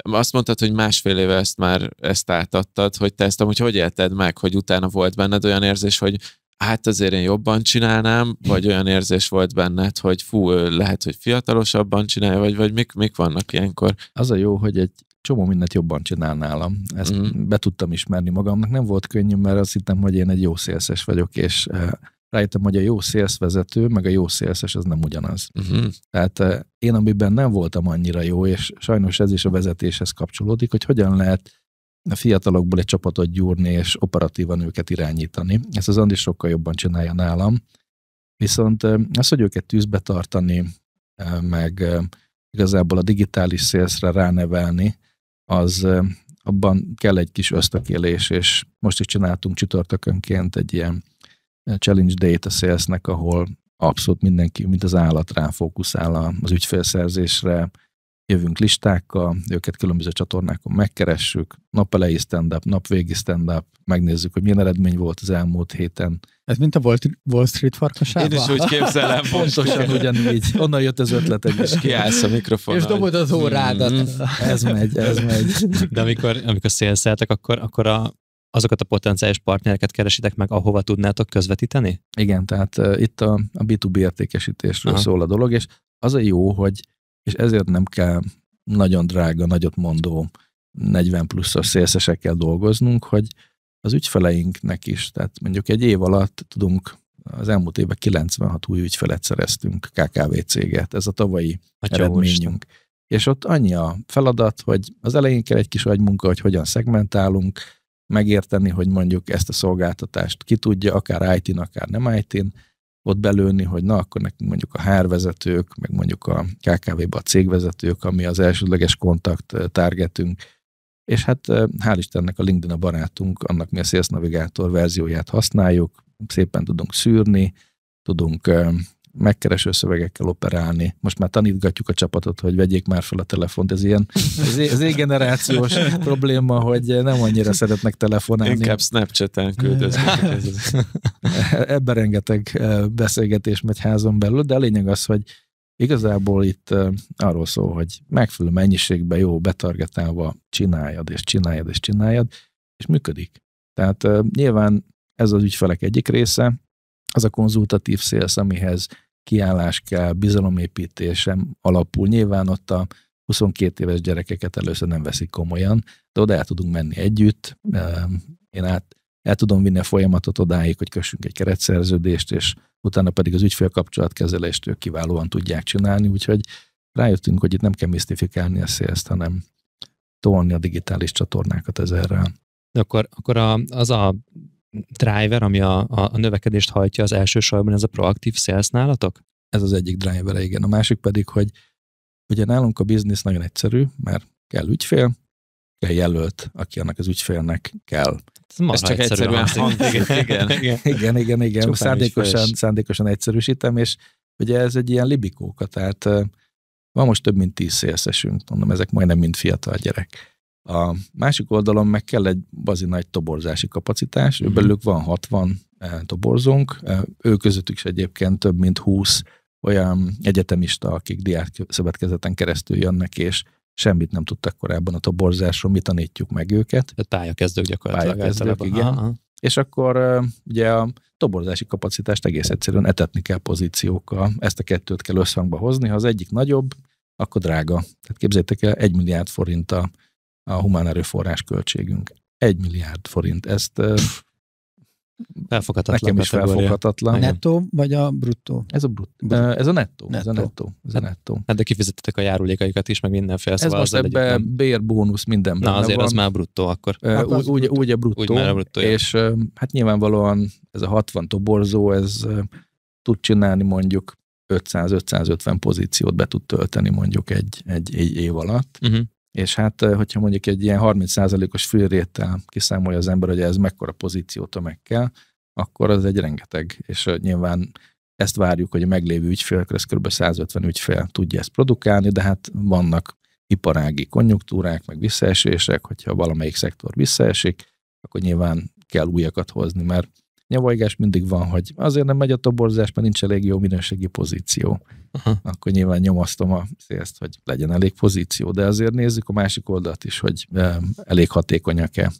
azt mondtad, hogy másfél éve ezt már ezt átadtad, hogy te ezt amúgy hogy élted meg, hogy utána volt benned olyan érzés, hogy hát azért én jobban csinálnám, vagy olyan érzés volt benned, hogy fú, lehet, hogy fiatalosabban csinálja, vagy, vagy mik, mik vannak ilyenkor? Az a jó, hogy egy csomó mindent jobban csinálnálam. Ezt mm. be tudtam ismerni magamnak. Nem volt könnyű, mert azt hittem, hogy én egy jó szélszes vagyok, és eh, rájöttem, hogy a jó vezető, meg a jó szélszes az nem ugyanaz. Uh-huh. Tehát eh, én, amiben nem voltam annyira jó, és sajnos ez is a vezetéshez kapcsolódik, hogy hogyan lehet a fiatalokból egy csapatot gyúrni, és operatívan őket irányítani. Ezt az Andi sokkal jobban csinálja nálam. Viszont eh, az, hogy őket tűzbe tartani, eh, meg igazából a digitális szélszre ránevelni, az abban kell egy kis ösztökélés, és most is csináltunk csütörtökönként egy ilyen Challenge Data SaaS-nek, ahol abszolút mindenki, mint az állat rá fókuszál az ügyfélszerzésre, jövünk listákkal, őket különböző csatornákon megkeressük, elejé stand-up, végi stand-up, megnézzük, hogy milyen eredmény volt az elmúlt héten. Ez mint a Wall Street farkasában? Én is úgy képzelem. Pontosan ugyanígy. Onnan jött az ötlet egy is. Kiállsz a mikrofon. És dobod az órádat. Mm. Ez megy, ez megy. De amikor, amikor szélszeltek, akkor, akkor a azokat a potenciális partnereket keresitek meg, ahova tudnátok közvetíteni? Igen, tehát uh, itt a, a B2B értékesítésről Aha. szól a dolog, és az a jó, hogy, és ezért nem kell nagyon drága, nagyot mondó 40 pluszos szélszesekkel dolgoznunk, hogy az ügyfeleinknek is, tehát mondjuk egy év alatt tudunk, az elmúlt évben 96 új ügyfelet szereztünk, KKV céget, ez a tavalyi Atya eredményünk. Úrst. És ott annyi a feladat, hogy az elején kell egy kis agymunka, hogy hogyan szegmentálunk, megérteni, hogy mondjuk ezt a szolgáltatást ki tudja, akár IT-n, akár nem IT-n, ott belőni, hogy na, akkor nekünk mondjuk a HR vezetők, meg mondjuk a KKV-ba a cégvezetők, ami az elsődleges kontakt targetünk, és hát hál' Istennek a LinkedIn a barátunk, annak mi a Sales Navigator verzióját használjuk, szépen tudunk szűrni, tudunk megkereső szövegekkel operálni. Most már tanítgatjuk a csapatot, hogy vegyék már fel a telefont. Ez ilyen ez, ez generációs (laughs) probléma, hogy nem annyira szeretnek telefonálni. Inkább Snapchat-en (laughs) Ebben rengeteg e, beszélgetés megy házon belül, de a lényeg az, hogy igazából itt e, arról szól, hogy megfelelő mennyiségben jó betargetálva csináljad, és csináljad, és csináljad, és működik. Tehát e, nyilván ez az ügyfelek egyik része, az a konzultatív szélsz, amihez kiállás kell, bizalomépítésem alapul. Nyilván ott a 22 éves gyerekeket először nem veszik komolyan, de oda el tudunk menni együtt. Én át, el tudom vinni a folyamatot odáig, hogy kössünk egy keretszerződést, és utána pedig az ügyfélkapcsolatkezelést ők kiválóan tudják csinálni, úgyhogy rájöttünk, hogy itt nem kell misztifikálni a sales hanem tolni a digitális csatornákat ezerrel. De akkor, akkor a, az a driver, ami a, a, a növekedést hajtja az elsősorban, ez a proaktív sales nálatok? Ez az egyik driver, igen. A másik pedig, hogy ugye nálunk a biznisz nagyon egyszerű, mert kell ügyfél, kell jelölt, aki annak az ügyfélnek kell. Ez, Ez csak egyszerűen (laughs) igen, igen. igen, igen, igen. Szándékosan, szándékosan egyszerűsítem, és ugye ez egy ilyen libikóka, tehát van most több mint tíz szélszesünk, mondom, ezek majdnem mind fiatal gyerek. A másik oldalon meg kell egy bazi nagy toborzási kapacitás, mm. belőlük van 60 e, toborzónk, e, ő közöttük is egyébként több mint 20 olyan egyetemista, akik diák szövetkezeten keresztül jönnek, és semmit nem tudtak korábban a toborzásról, mi tanítjuk meg őket. A tájakezdők gyakorlatilag. a igen. Aha. És akkor e, ugye a toborzási kapacitást egész egyszerűen etetni kell pozíciókkal. Ezt a kettőt kell összhangba hozni. Ha az egyik nagyobb, akkor drága. Tehát képzeljétek el, egy milliárd forint a a humán erőforrás költségünk. Egy milliárd forint. Ezt felfoghatatlan nekem is kategória. felfoghatatlan. A nettó vagy a bruttó? Ez a bruttó. Ez a nettó. Ez a nettó. Ez a hát- nettó. Hát, de kifizettetek a járulékaikat is, meg mindenféle. Szóval ez most ebbe bérbónusz minden. Na azért van. az már bruttó akkor. Hát úgy, úgy, úgy a bruttó. Úgy már a bruttó és jön. hát nyilvánvalóan ez a 60 toborzó, ez tud csinálni mondjuk 500-550 pozíciót be tud tölteni mondjuk egy, egy, egy év alatt. Uh-huh. És hát, eh, hogyha mondjuk egy ilyen 30%-os fülréttel kiszámolja az ember, hogy ez mekkora pozíció kell, akkor az egy rengeteg, és eh, nyilván ezt várjuk, hogy a meglévő ügyfélekre, ez kb. 150 ügyfél tudja ezt produkálni, de hát vannak iparági konjunktúrák, meg visszaesések, hogyha valamelyik szektor visszaesik, akkor nyilván kell újakat hozni, mert nyavajgás mindig van, hogy azért nem megy a toborzás, mert nincs elég jó minőségi pozíció. Aha. Akkor nyilván nyomasztom a szélzt, hogy legyen elég pozíció, de azért nézzük a másik oldalt is, hogy elég hatékonyak-e.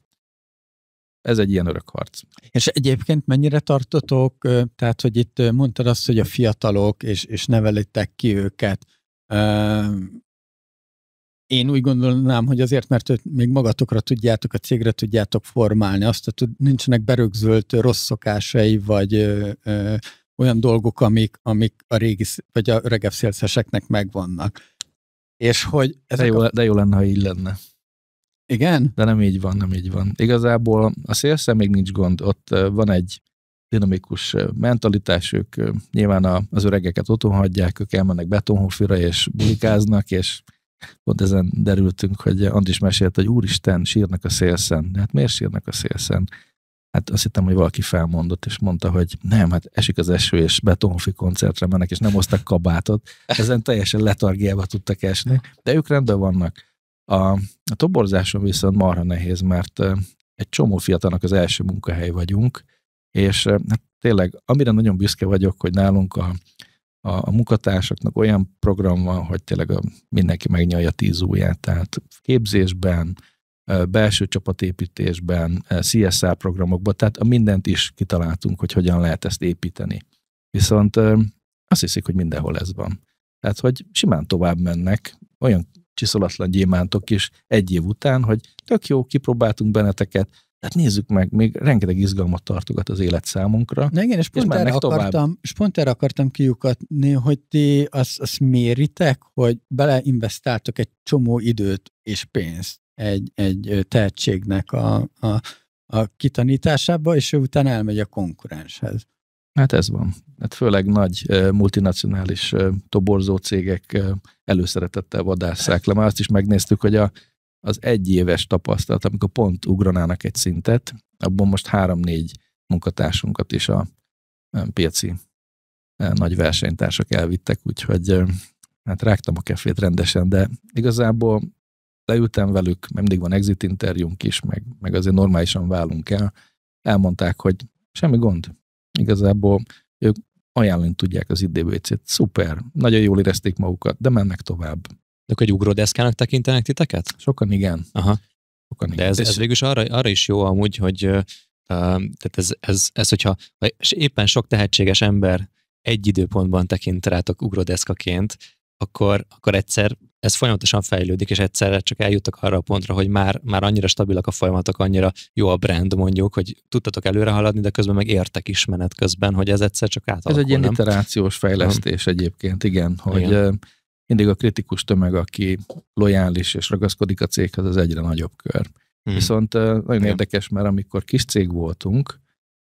Ez egy ilyen örök harc. És egyébként mennyire tartotok, tehát hogy itt mondtad azt, hogy a fiatalok, és, és nevelitek ki őket, én úgy gondolnám, hogy azért, mert még magatokra tudjátok, a cégre tudjátok formálni, azt, hogy nincsenek berögzölt rossz szokásai, vagy ö, ö, olyan dolgok, amik, amik a régi, vagy a regebb szélszeseknek megvannak. És hogy... ez de, jó, a... de jó lenne, ha így lenne. Igen? De nem így van, nem így van. Igazából a szélszem még nincs gond, ott van egy dinamikus mentalitás, ők nyilván az öregeket otthon hagyják, ők elmennek betonhofira és bulikáznak, és pont ezen derültünk, hogy Andris mesélt, hogy úristen, sírnak a szélszen. De hát miért sírnak a szélszen? Hát azt hittem, hogy valaki felmondott, és mondta, hogy nem, hát esik az eső, és betonfi koncertre mennek, és nem hoztak kabátot. Ezen teljesen letargiába tudtak esni, de ők rendben vannak. A, a toborzáson viszont marha nehéz, mert egy csomó fiatalnak az első munkahely vagyunk, és hát tényleg, amire nagyon büszke vagyok, hogy nálunk a, a, a munkatársaknak olyan program van, hogy tényleg a, mindenki megnyalja tíz ujját, tehát képzésben, belső csapatépítésben, CSR programokban, tehát mindent is kitaláltunk, hogy hogyan lehet ezt építeni. Viszont azt hiszik, hogy mindenhol ez van. Tehát, hogy simán tovább mennek, olyan csiszolatlan gyémántok is egy év után, hogy tök jó, kipróbáltunk benneteket, tehát nézzük meg, még rengeteg izgalmat tartogat az élet számunkra. Na igen, és pont, és erre, akartam, és pont erre akartam kiukatni, hogy ti azt, azt méritek, hogy beleinvestáltok egy csomó időt és pénzt egy, egy tehetségnek a, a, a kitanításába, és ő utána elmegy a konkurenshez. Hát ez van. Hát főleg nagy multinacionális toborzó cégek előszeretettel vadásszák le. Már azt is megnéztük, hogy a az egyéves tapasztalat, amikor pont ugranának egy szintet, abban most három-négy munkatársunkat is a piaci nagy versenytársak elvittek, úgyhogy hát rágtam a kefét rendesen, de igazából leültem velük, mindig van exit interjúnk is, meg, meg azért normálisan válunk el. Elmondták, hogy semmi gond. Igazából ők ajánlani tudják az IDBC-t. Szuper, nagyon jól érezték magukat, de mennek tovább. De akkor egy ugródeszkának tekintenek titeket? Sokan igen. Aha. Sokan igen. De ez, ez végülis arra, arra is jó amúgy, hogy uh, tehát ez, ez, ez hogyha és éppen sok tehetséges ember egy időpontban tekint rátok ugródeszkaként, akkor, akkor egyszer ez folyamatosan fejlődik, és egyszerre csak eljuttak arra a pontra, hogy már, már annyira stabilak a folyamatok, annyira jó a brand mondjuk, hogy tudtatok előre haladni, de közben meg értek is menet közben, hogy ez egyszer csak átalakul. Ez egy ilyen iterációs fejlesztés nem? egyébként, igen, hogy igen mindig a kritikus tömeg, aki lojális és ragaszkodik a céghez, az egyre nagyobb kör. Hmm. Viszont nagyon Igen. érdekes, mert amikor kis cég voltunk,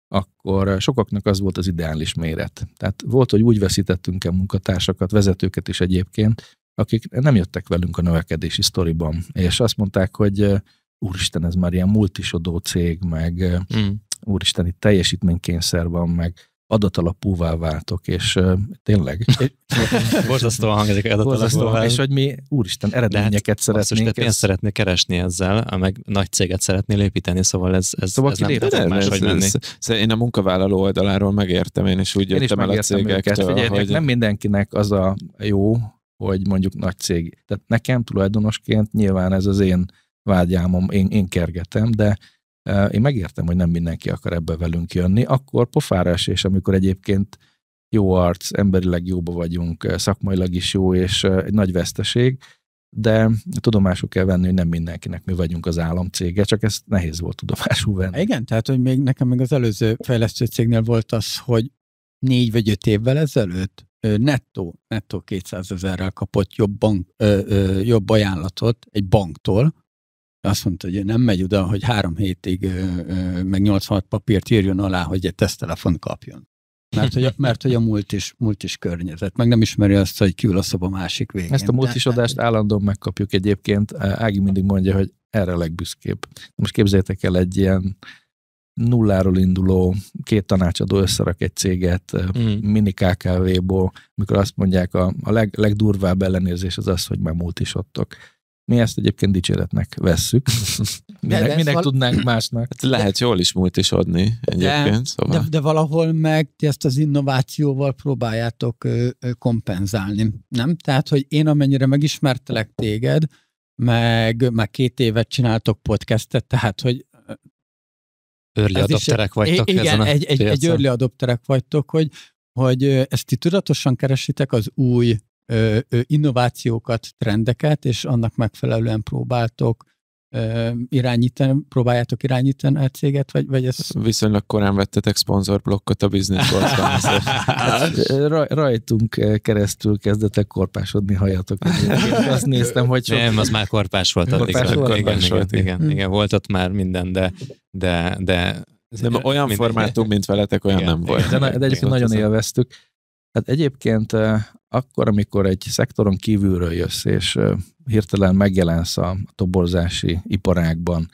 akkor sokaknak az volt az ideális méret. Tehát volt, hogy úgy veszítettünk el munkatársakat, vezetőket is egyébként, akik nem jöttek velünk a növekedési sztoriban, és azt mondták, hogy úristen, ez már ilyen multisodó cég, meg mm. úristen, itt teljesítménykényszer van, meg adatalapúvá váltok, és uh, tényleg. (laughs) Borzasztóan hangzik adatalapúvá. És hogy mi, úristen, hát eredményeket szeretnénk. Te pénzt szeretné keresni ezzel, meg nagy céget szeretnél építeni, szóval ez, ez, szóval ez nem ez, hogy menni. Ez, ez, én a munkavállaló oldaláról megértem, én is úgy én jöttem is el a cégektől. Őket, hogy... Nem mindenkinek az a jó, hogy mondjuk nagy cég. Tehát nekem tulajdonosként nyilván ez az én vágyámom, én, én kergetem, de én megértem, hogy nem mindenki akar ebbe velünk jönni, akkor pofára és amikor egyébként jó arc, emberileg jóba vagyunk, szakmailag is jó, és egy nagy veszteség, de tudomásul kell venni, hogy nem mindenkinek mi vagyunk az államcége, csak ezt nehéz volt tudomásul venni. Igen, tehát hogy még nekem még az előző fejlesztő cégnél volt az, hogy négy vagy öt évvel ezelőtt nettó, nettó 200 ezerrel kapott jobb, bank, ö, ö, jobb ajánlatot egy banktól, azt mondta, hogy nem megy oda, hogy három hétig meg 86 papírt írjon alá, hogy egy tesztelefon kapjon. Mert hogy, a, mert hogy a múlt is, múlt is környezet, meg nem ismeri azt, hogy kiül a szoba másik végén. Ezt a múlt is adást állandóan megkapjuk egyébként. Ági mindig mondja, hogy erre legbüszkébb. Most képzeljétek el egy ilyen nulláról induló két tanácsadó összerak egy céget mm. mini KKV-ból, mikor azt mondják, a, a leg, legdurvább ellenérzés az az, hogy már múlt is ottok. Mi ezt egyébként dicséretnek vesszük. (laughs) Minek, minek val- tudnánk másnak? Hát lehet de, jól is múlt is adni egyébként. De, szóval. de, de valahol meg ezt az innovációval próbáljátok ö, ö, kompenzálni, nem? Tehát, hogy én amennyire megismertelek téged, meg, meg két évet csináltok podcastet, tehát, hogy Early adopterek vagytok igen, ezen a egy, egy, egy early adopterek vagytok, hogy, hogy ezt ti tudatosan keresitek az új innovációkat, trendeket, és annak megfelelően próbáltok irányítani, próbáljátok irányítani a céget, vagy, vagy ez... Viszonylag korán vettetek szponzorblokkot a Business (laughs) hát, Raj, Rajtunk eh, keresztül kezdetek korpásodni hajatok. (laughs) Azt néztem, hogy... Sok... Nem, az már korpás volt. Korpás, volt, igen, korpás igen, volt, igen, igen, igen, igen, volt ott már minden, de, de, de de olyan mindegy. formátum, mint veletek, olyan igen, nem volt. De, de egyébként nagyon élveztük. Hát egyébként eh, akkor, amikor egy szektoron kívülről jössz, és hirtelen megjelensz a toborzási iparágban,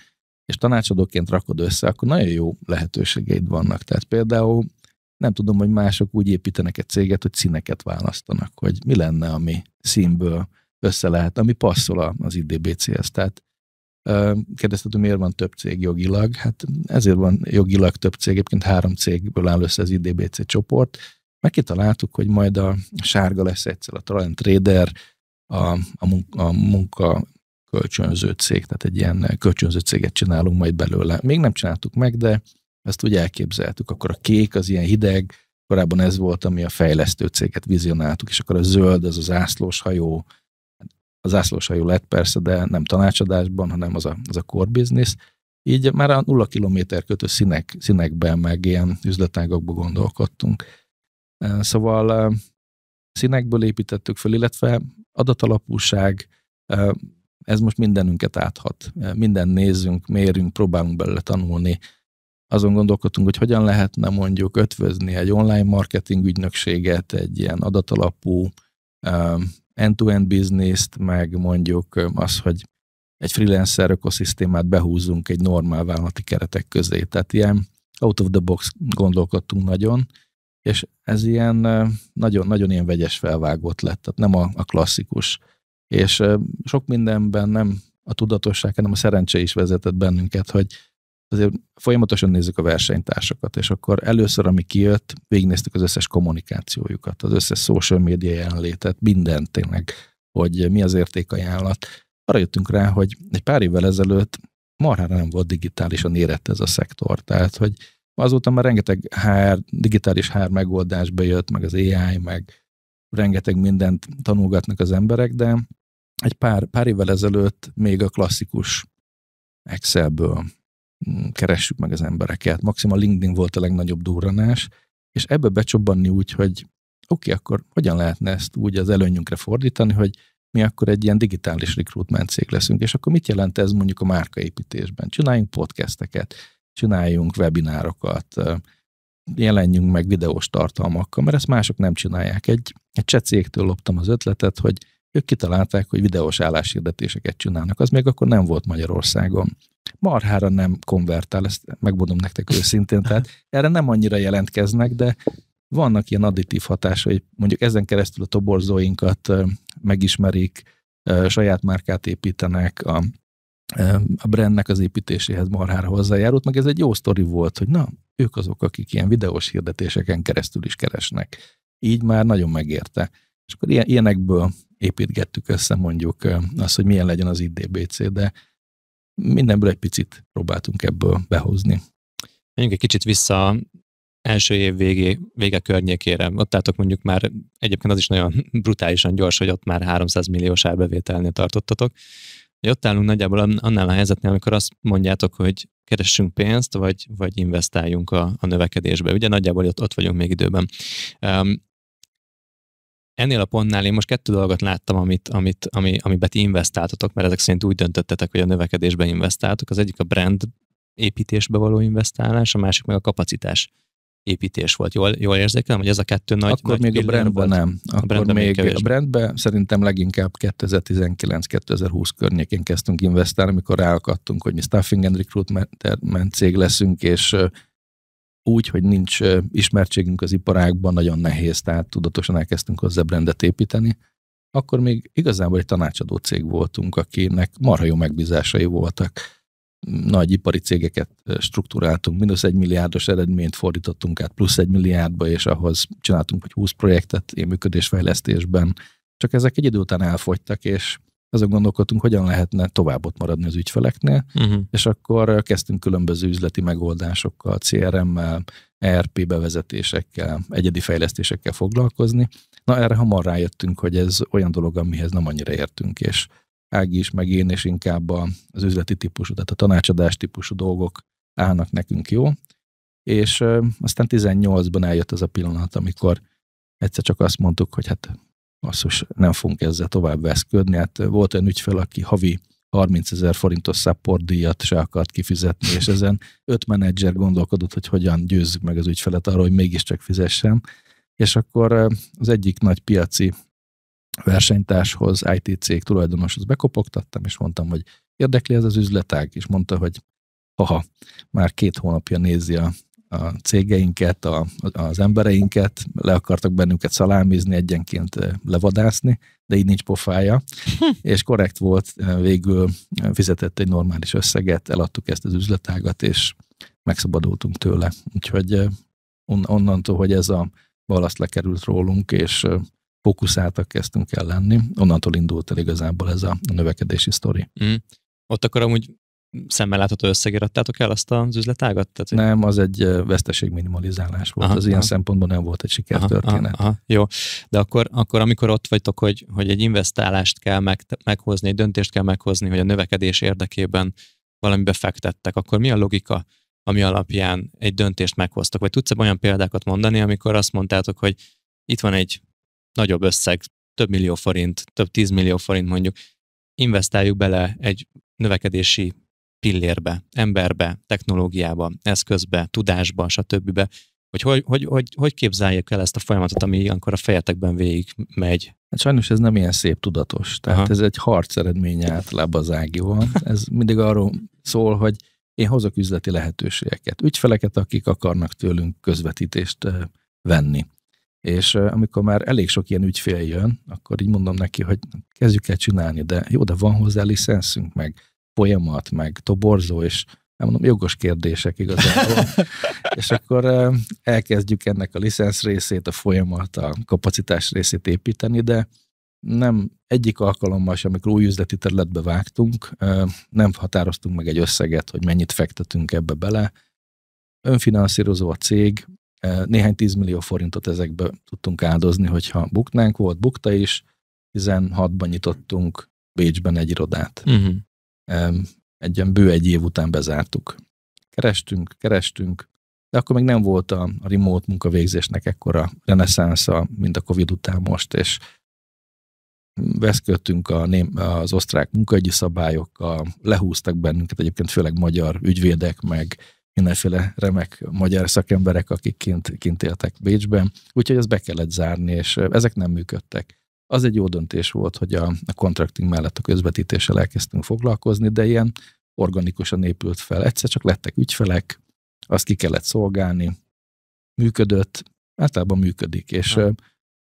és tanácsadóként rakod össze, akkor nagyon jó lehetőségeid vannak. Tehát például nem tudom, hogy mások úgy építenek egy céget, hogy színeket választanak, hogy mi lenne, ami színből össze lehet, ami passzol az IDBC-hez. Tehát kérdezted, hogy miért van több cég jogilag? Hát ezért van jogilag több cég, egyébként három cégből áll össze az IDBC csoport, Megkitaláltuk, hogy majd a sárga lesz egyszer a Talent Trader, a, a, munka, a munka kölcsönző cég, tehát egy ilyen kölcsönző céget csinálunk majd belőle. Még nem csináltuk meg, de ezt úgy elképzeltük. Akkor a kék az ilyen hideg, korábban ez volt, ami a fejlesztő céget vizionáltuk, és akkor a zöld az az ászlós hajó, az ászlós hajó lett persze, de nem tanácsadásban, hanem az a, az a core business. Így már a nulla kilométer kötő színek, színekben, meg ilyen üzletágokban gondolkodtunk. Szóval színekből építettük föl, illetve adatalapúság, ez most mindenünket áthat. Minden nézzünk, mérünk, próbálunk belőle tanulni. Azon gondolkodtunk, hogy hogyan lehetne mondjuk ötvözni egy online marketing ügynökséget, egy ilyen adatalapú end-to-end bizniszt, meg mondjuk az, hogy egy freelancer ökoszisztémát behúzunk egy normál vállalati keretek közé. Tehát ilyen out of the box gondolkodtunk nagyon, és ez ilyen nagyon-nagyon ilyen vegyes felvágott lett, tehát nem a, a klasszikus. És sok mindenben nem a tudatosság, hanem a szerencse is vezetett bennünket, hogy azért folyamatosan nézzük a versenytársakat, és akkor először, ami kijött, végignéztük az összes kommunikációjukat, az összes social média jelenlétet, mindent tényleg, hogy mi az értékajánlat. Arra jöttünk rá, hogy egy pár évvel ezelőtt marhára nem volt digitálisan érett ez a szektor. Tehát, hogy Azóta már rengeteg HR, digitális HR megoldás bejött, meg az AI, meg rengeteg mindent tanulgatnak az emberek, de egy pár, pár évvel ezelőtt még a klasszikus Excelből mm, keressük meg az embereket. Maxima a LinkedIn volt a legnagyobb durranás, és ebbe becsobbanni úgy, hogy oké, okay, akkor hogyan lehetne ezt úgy az előnyünkre fordítani, hogy mi akkor egy ilyen digitális recruitment cég leszünk, és akkor mit jelent ez mondjuk a márkaépítésben? Csináljunk podcasteket, csináljunk webinárokat, jelenjünk meg videós tartalmakkal, mert ezt mások nem csinálják. Egy, egy cseh cégtől loptam az ötletet, hogy ők kitalálták, hogy videós álláshirdetéseket csinálnak. Az még akkor nem volt Magyarországon. Marhára nem konvertál, ezt megmondom nektek őszintén, tehát erre nem annyira jelentkeznek, de vannak ilyen additív hogy mondjuk ezen keresztül a toborzóinkat megismerik, saját márkát építenek, a a brandnek az építéséhez marhára hozzájárult, meg ez egy jó sztori volt, hogy na, ők azok, akik ilyen videós hirdetéseken keresztül is keresnek. Így már nagyon megérte. És akkor ilyenekből építgettük össze mondjuk azt, hogy milyen legyen az IDBC, de mindenből egy picit próbáltunk ebből behozni. Menjünk egy kicsit vissza első év végé, vége környékére. Ott látok mondjuk már, egyébként az is nagyon (laughs) brutálisan gyors, hogy ott már 300 milliós árbevételnél tartottatok hogy ott állunk nagyjából annál a helyzetnél, amikor azt mondjátok, hogy keressünk pénzt, vagy, vagy investáljunk a, a növekedésbe. Ugye nagyjából ott, ott vagyunk még időben. Um, ennél a pontnál én most kettő dolgot láttam, amit, amit, ami, amiben ti investáltatok, mert ezek szerint úgy döntöttetek, hogy a növekedésbe investáltok. Az egyik a brand építésbe való investálás, a másik meg a kapacitás építés volt. Jól, jól érzékelem, hogy ez a kettő nagy Akkor nagy még a brandben volt. nem. Akkor a brandben még, még a brandben szerintem leginkább 2019-2020 környékén kezdtünk investálni, amikor ráakadtunk, hogy mi staffing and recruitment cég leszünk, és úgy, hogy nincs ismertségünk az iparágban, nagyon nehéz, tehát tudatosan elkezdtünk hozzá brandet építeni. Akkor még igazából egy tanácsadó cég voltunk, akinek marha jó megbízásai voltak nagy ipari cégeket struktúráltunk, mínusz egy milliárdos eredményt fordítottunk át plusz egy milliárdba, és ahhoz csináltunk egy 20 projektet én működésfejlesztésben. Csak ezek egy idő után elfogytak, és azon gondolkodtunk, hogyan lehetne tovább ott maradni az ügyfeleknél, uh-huh. és akkor kezdtünk különböző üzleti megoldásokkal, CRM-mel, ERP bevezetésekkel, egyedi fejlesztésekkel foglalkozni. Na erre hamar rájöttünk, hogy ez olyan dolog, amihez nem annyira értünk, és Ági is, meg én, és inkább az üzleti típusú, tehát a tanácsadás típusú dolgok állnak nekünk jó. És aztán 18-ban eljött az a pillanat, amikor egyszer csak azt mondtuk, hogy hát basszus, nem fogunk ezzel tovább veszködni. Hát volt olyan ügyfel, aki havi 30 ezer forintos szapportdíjat se akart kifizetni, és ezen öt menedzser gondolkodott, hogy hogyan győzzük meg az ügyfelet arról, hogy mégiscsak fizessen. És akkor az egyik nagy piaci versenytárshoz, IT cég tulajdonoshoz bekopogtattam, és mondtam, hogy érdekli ez az üzletág, és mondta, hogy haha, már két hónapja nézi a, a cégeinket, a, az embereinket, le akartak bennünket szalámizni, egyenként levadászni, de így nincs pofája, hm. és korrekt volt, végül fizetett egy normális összeget, eladtuk ezt az üzletágat, és megszabadultunk tőle. Úgyhogy onnantól, hogy ez a balaszt lekerült rólunk, és fókuszáltak kezdtünk el lenni. Onnantól indult el igazából ez a növekedési sztori. Mm. Ott akkor amúgy szemmel látható összegért adtátok el azt az üzletágat? Tehát, hogy... Nem, az egy veszteségminimalizálás volt. Aha, az aha. ilyen szempontból nem volt egy sikertörténet. Aha, aha, aha. Jó, de akkor, akkor amikor ott vagytok, hogy, hogy egy investálást kell meg, meghozni, egy döntést kell meghozni, hogy a növekedés érdekében valamibe fektettek, akkor mi a logika, ami alapján egy döntést meghoztak? Vagy tudsz olyan példákat mondani, amikor azt mondtátok, hogy itt van egy nagyobb összeg, több millió forint, több tízmillió forint mondjuk, investáljuk bele egy növekedési pillérbe, emberbe, technológiába, eszközbe, tudásba, stb. Hogy hogy, hogy, hogy hogy képzeljék el ezt a folyamatot, ami ilyenkor a fejetekben végig megy? Hát sajnos ez nem ilyen szép tudatos. Tehát Aha. ez egy harc eredménye általában az Ágival. Ez mindig arról szól, hogy én hozok üzleti lehetőségeket, ügyfeleket, akik akarnak tőlünk közvetítést eh, venni. És amikor már elég sok ilyen ügyfél jön, akkor így mondom neki, hogy kezdjük el csinálni, de jó, de van hozzá licenszünk, meg folyamat, meg toborzó, és nem mondom, jogos kérdések igazából. (laughs) és akkor elkezdjük ennek a licensz részét, a folyamat, a kapacitás részét építeni, de nem egyik alkalommal sem, amikor új üzleti területbe vágtunk, nem határoztunk meg egy összeget, hogy mennyit fektetünk ebbe bele. Önfinanszírozó a cég, néhány 10 millió forintot ezekbe tudtunk áldozni, hogyha buknánk, volt bukta is, 16-ban nyitottunk Bécsben egy irodát. Uh-huh. Egy ilyen bő egy év után bezártuk. Kerestünk, kerestünk, de akkor még nem volt a, remote munkavégzésnek ekkora reneszánsza, mint a Covid után most, és veszködtünk a ném, az osztrák munkaügyi szabályokkal, lehúztak bennünket egyébként főleg magyar ügyvédek, meg mindenféle remek magyar szakemberek, akik kint, kint éltek Bécsben, úgyhogy ezt be kellett zárni, és ezek nem működtek. Az egy jó döntés volt, hogy a, a contracting mellett a közvetítéssel elkezdtünk foglalkozni, de ilyen organikusan épült fel. Egyszer csak lettek ügyfelek, azt ki kellett szolgálni, működött, általában működik, és ha.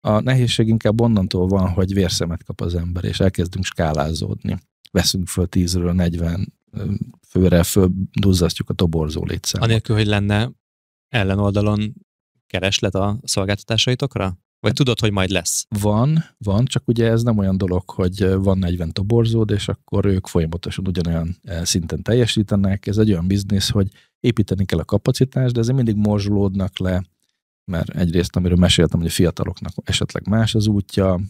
a nehézség inkább onnantól van, hogy vérszemet kap az ember, és elkezdünk skálázódni. Veszünk föl 10-ről 40 főre duzzasztjuk a toborzó létszámot. Anélkül, hogy lenne ellenoldalon kereslet a szolgáltatásaitokra? Vagy hát- tudod, hogy majd lesz? Van, van, csak ugye ez nem olyan dolog, hogy van 40 toborzód, és akkor ők folyamatosan ugyanolyan szinten teljesítenek. Ez egy olyan biznisz, hogy építeni kell a kapacitást, de ezért mindig morzsolódnak le, mert egyrészt, amiről meséltem, hogy a fiataloknak esetleg más az útja,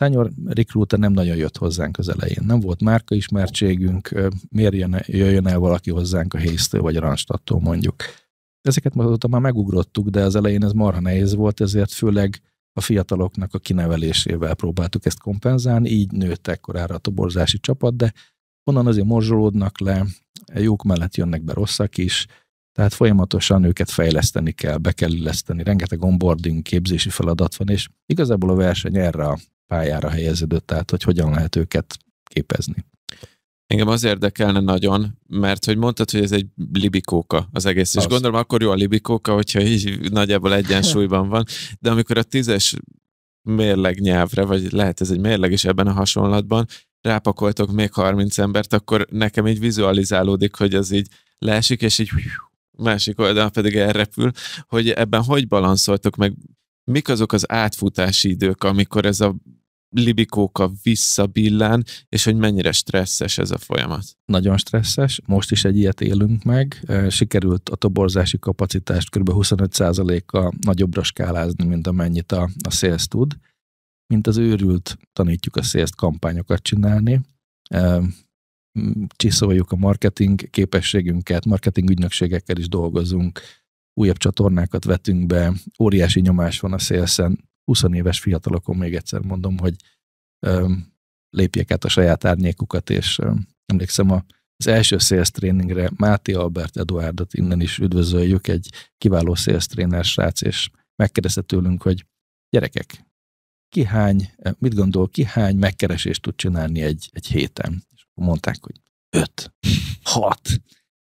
Senior recruiter nem nagyon jött hozzánk az elején. Nem volt márka ismertségünk, miért jön, jöjjön el valaki hozzánk a Héztől vagy a Ranstattól mondjuk. Ezeket azóta már megugrottuk, de az elején ez marha nehéz volt, ezért főleg a fiataloknak a kinevelésével próbáltuk ezt kompenzálni, így nőtt ekkorára a toborzási csapat, de onnan azért morzsolódnak le, jók mellett jönnek be rosszak is, tehát folyamatosan őket fejleszteni kell, be kell illeszteni, rengeteg onboarding képzési feladat van, és igazából a verseny erre a pályára helyeződött, tehát hogy hogyan lehet őket képezni. Engem az érdekelne nagyon, mert hogy mondtad, hogy ez egy libikóka az egész, az. és gondolom akkor jó a libikóka, hogyha így nagyjából egyensúlyban van, de amikor a tízes mérleg nyelvre, vagy lehet ez egy mérleg is ebben a hasonlatban, rápakoltok még 30 embert, akkor nekem így vizualizálódik, hogy az így leesik, és így másik oldalon pedig elrepül, hogy ebben hogy balanszoltok meg mik azok az átfutási idők, amikor ez a libikóka visszabillán, és hogy mennyire stresszes ez a folyamat. Nagyon stresszes, most is egy ilyet élünk meg. Sikerült a toborzási kapacitást kb. 25%-kal nagyobbra skálázni, mint amennyit a, a sales tud. Mint az őrült, tanítjuk a sales kampányokat csinálni, csiszoljuk a marketing képességünket, marketing ügynökségekkel is dolgozunk, újabb csatornákat vetünk be, óriási nyomás van a szélszen. 20 éves fiatalokon még egyszer mondom, hogy öm, át a saját árnyékukat, és öm, emlékszem a az első sales tréningre Máté Albert Eduárdot innen is üdvözöljük, egy kiváló sales tréner srác, és megkérdezte tőlünk, hogy gyerekek, ki hány, mit gondol, ki hány megkeresést tud csinálni egy, egy héten? És akkor mondták, hogy öt, (laughs) hat,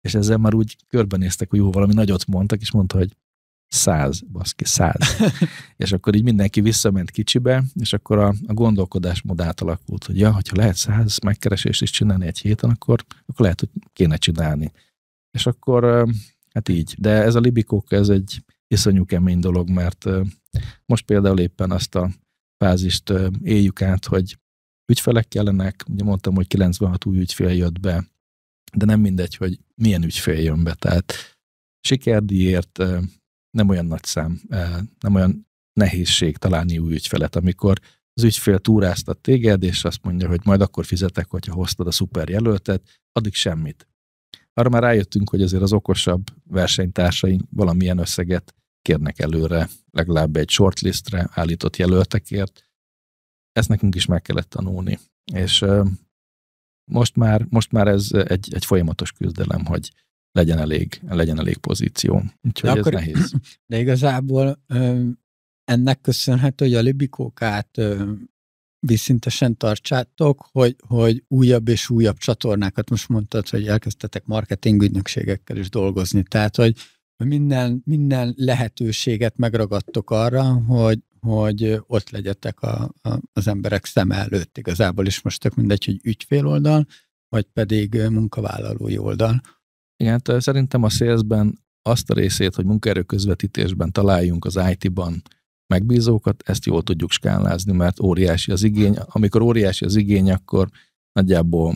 és ezzel már úgy körbenéztek, hogy jó, valami nagyot mondtak, és mondta, hogy száz, baszki, száz. (laughs) és akkor így mindenki visszament kicsibe, és akkor a, a gondolkodásmód átalakult, hogy ja, hogyha lehet száz megkeresést is csinálni egy héten, akkor, akkor lehet, hogy kéne csinálni. És akkor, hát így. De ez a libikók, ez egy iszonyú kemény dolog, mert most például éppen azt a fázist éljük át, hogy ügyfelek kellenek, ugye mondtam, hogy 96 új ügyfél jött be, de nem mindegy, hogy milyen ügyfél jön be. Tehát sikerdiért nem olyan nagy szám, nem olyan nehézség találni új ügyfelet, amikor az ügyfél túráztat téged, és azt mondja, hogy majd akkor fizetek, hogyha hoztad a szuper jelöltet, addig semmit. Arra már rájöttünk, hogy azért az okosabb versenytársaink valamilyen összeget kérnek előre, legalább egy shortlistre állított jelöltekért. Ezt nekünk is meg kellett tanulni. És most már, most már ez egy, egy folyamatos küzdelem, hogy legyen elég, legyen elég pozíció. Úgyhogy de ez akkor, nehéz. (clears throat) De igazából ennek köszönhető, hogy a libikókát viszintesen tartsátok, hogy, hogy újabb és újabb csatornákat, most mondtad, hogy elkezdtetek marketingügynökségekkel is dolgozni, tehát hogy minden, minden lehetőséget megragadtok arra, hogy, hogy ott legyetek a, a, az emberek szem előtt igazából, is most tök mindegy, hogy ügyfél oldal, vagy pedig munkavállalói oldal. Igen, hát szerintem a szélszben azt a részét, hogy munkaerő közvetítésben találjunk az IT-ban megbízókat, ezt jól tudjuk skálázni, mert óriási az igény. Amikor óriási az igény, akkor nagyjából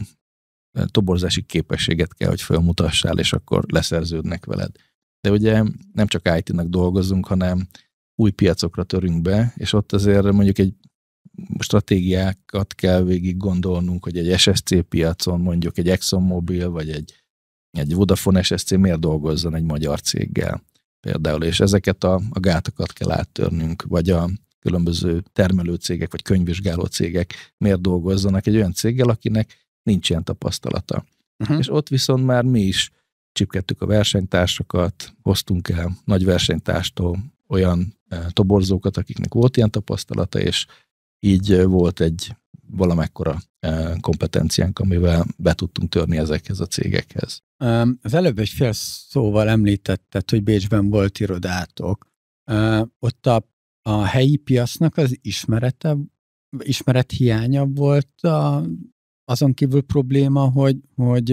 toborzási képességet kell, hogy felmutassál, és akkor leszerződnek veled. De ugye nem csak IT-nak dolgozunk, hanem új piacokra törünk be, és ott azért mondjuk egy stratégiákat kell végig gondolnunk, hogy egy SSC piacon mondjuk egy ExxonMobil vagy egy, egy Vodafone SSC miért dolgozzon egy magyar céggel például, és ezeket a, a gátokat kell áttörnünk, vagy a különböző termelő cégek vagy könyvvizsgáló cégek miért dolgozzanak egy olyan céggel, akinek nincs ilyen tapasztalata. Uh-huh. És ott viszont már mi is csipkedtük a versenytársakat, hoztunk el nagy versenytárstól olyan eh, toborzókat, akiknek volt ilyen tapasztalata, és így eh, volt egy valamekkora eh, kompetenciánk, amivel be tudtunk törni ezekhez a cégekhez. Az előbb egy fél szóval említetted, hogy Bécsben volt irodátok. Ott a, a helyi piacnak az ismerete, ismeret hiánya volt a azon kívül probléma, hogy... hogy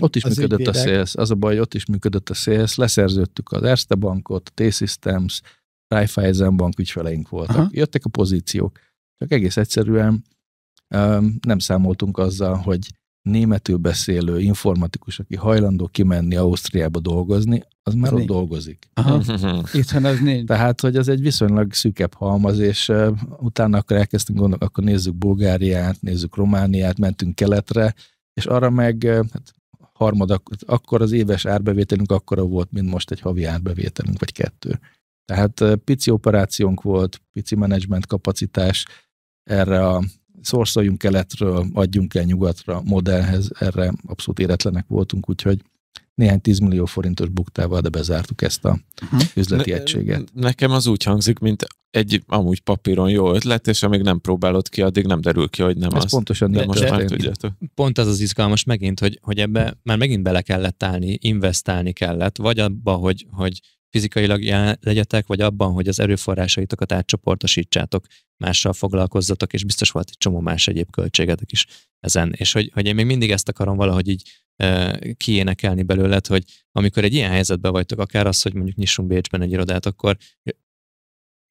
ott is működött ügyvédek... a CS, az a baj, ott is működött a CS, leszerződtük az Erste Bankot, T-Systems, Raiffeisen Bank ügyfeleink voltak. Aha. Jöttek a pozíciók. Csak egész egyszerűen um, nem számoltunk azzal, hogy németül beszélő informatikus, aki hajlandó kimenni Ausztriába dolgozni, az már ott dolgozik. Aha. Itthon az nincs. Tehát, hogy az egy viszonylag szűkebb halmaz, és uh, utána akkor elkezdtünk gondolni, akkor nézzük Bulgáriát, nézzük Romániát, mentünk keletre, és arra meg uh, hát, harmad, hát akkor az éves árbevételünk akkora volt, mint most egy havi árbevételünk, vagy kettő. Tehát uh, pici operációnk volt, pici menedzsment kapacitás erre a szorszoljunk keletről, adjunk el nyugatra, modellhez, erre abszolút éretlenek voltunk, úgyhogy néhány 10 millió forintos buktával, de bezártuk ezt a uh-huh. üzleti ne, egységet. Nekem az úgy hangzik, mint egy amúgy papíron jó ötlet, és amíg nem próbálod ki, addig nem derül ki, hogy nem Ez az. pontosan de most már tudjátok. Pont az az izgalmas megint, hogy, hogy ebbe már megint bele kellett állni, investálni kellett, vagy abba, hogy, hogy fizikailag jelen legyetek, vagy abban, hogy az erőforrásaitokat átcsoportosítsátok, mással foglalkozzatok, és biztos volt egy csomó más egyéb költségetek is ezen. És hogy, hogy én még mindig ezt akarom valahogy így e, kiénekelni belőled, hogy amikor egy ilyen helyzetben vagytok, akár az, hogy mondjuk nyissunk Bécsben egy irodát, akkor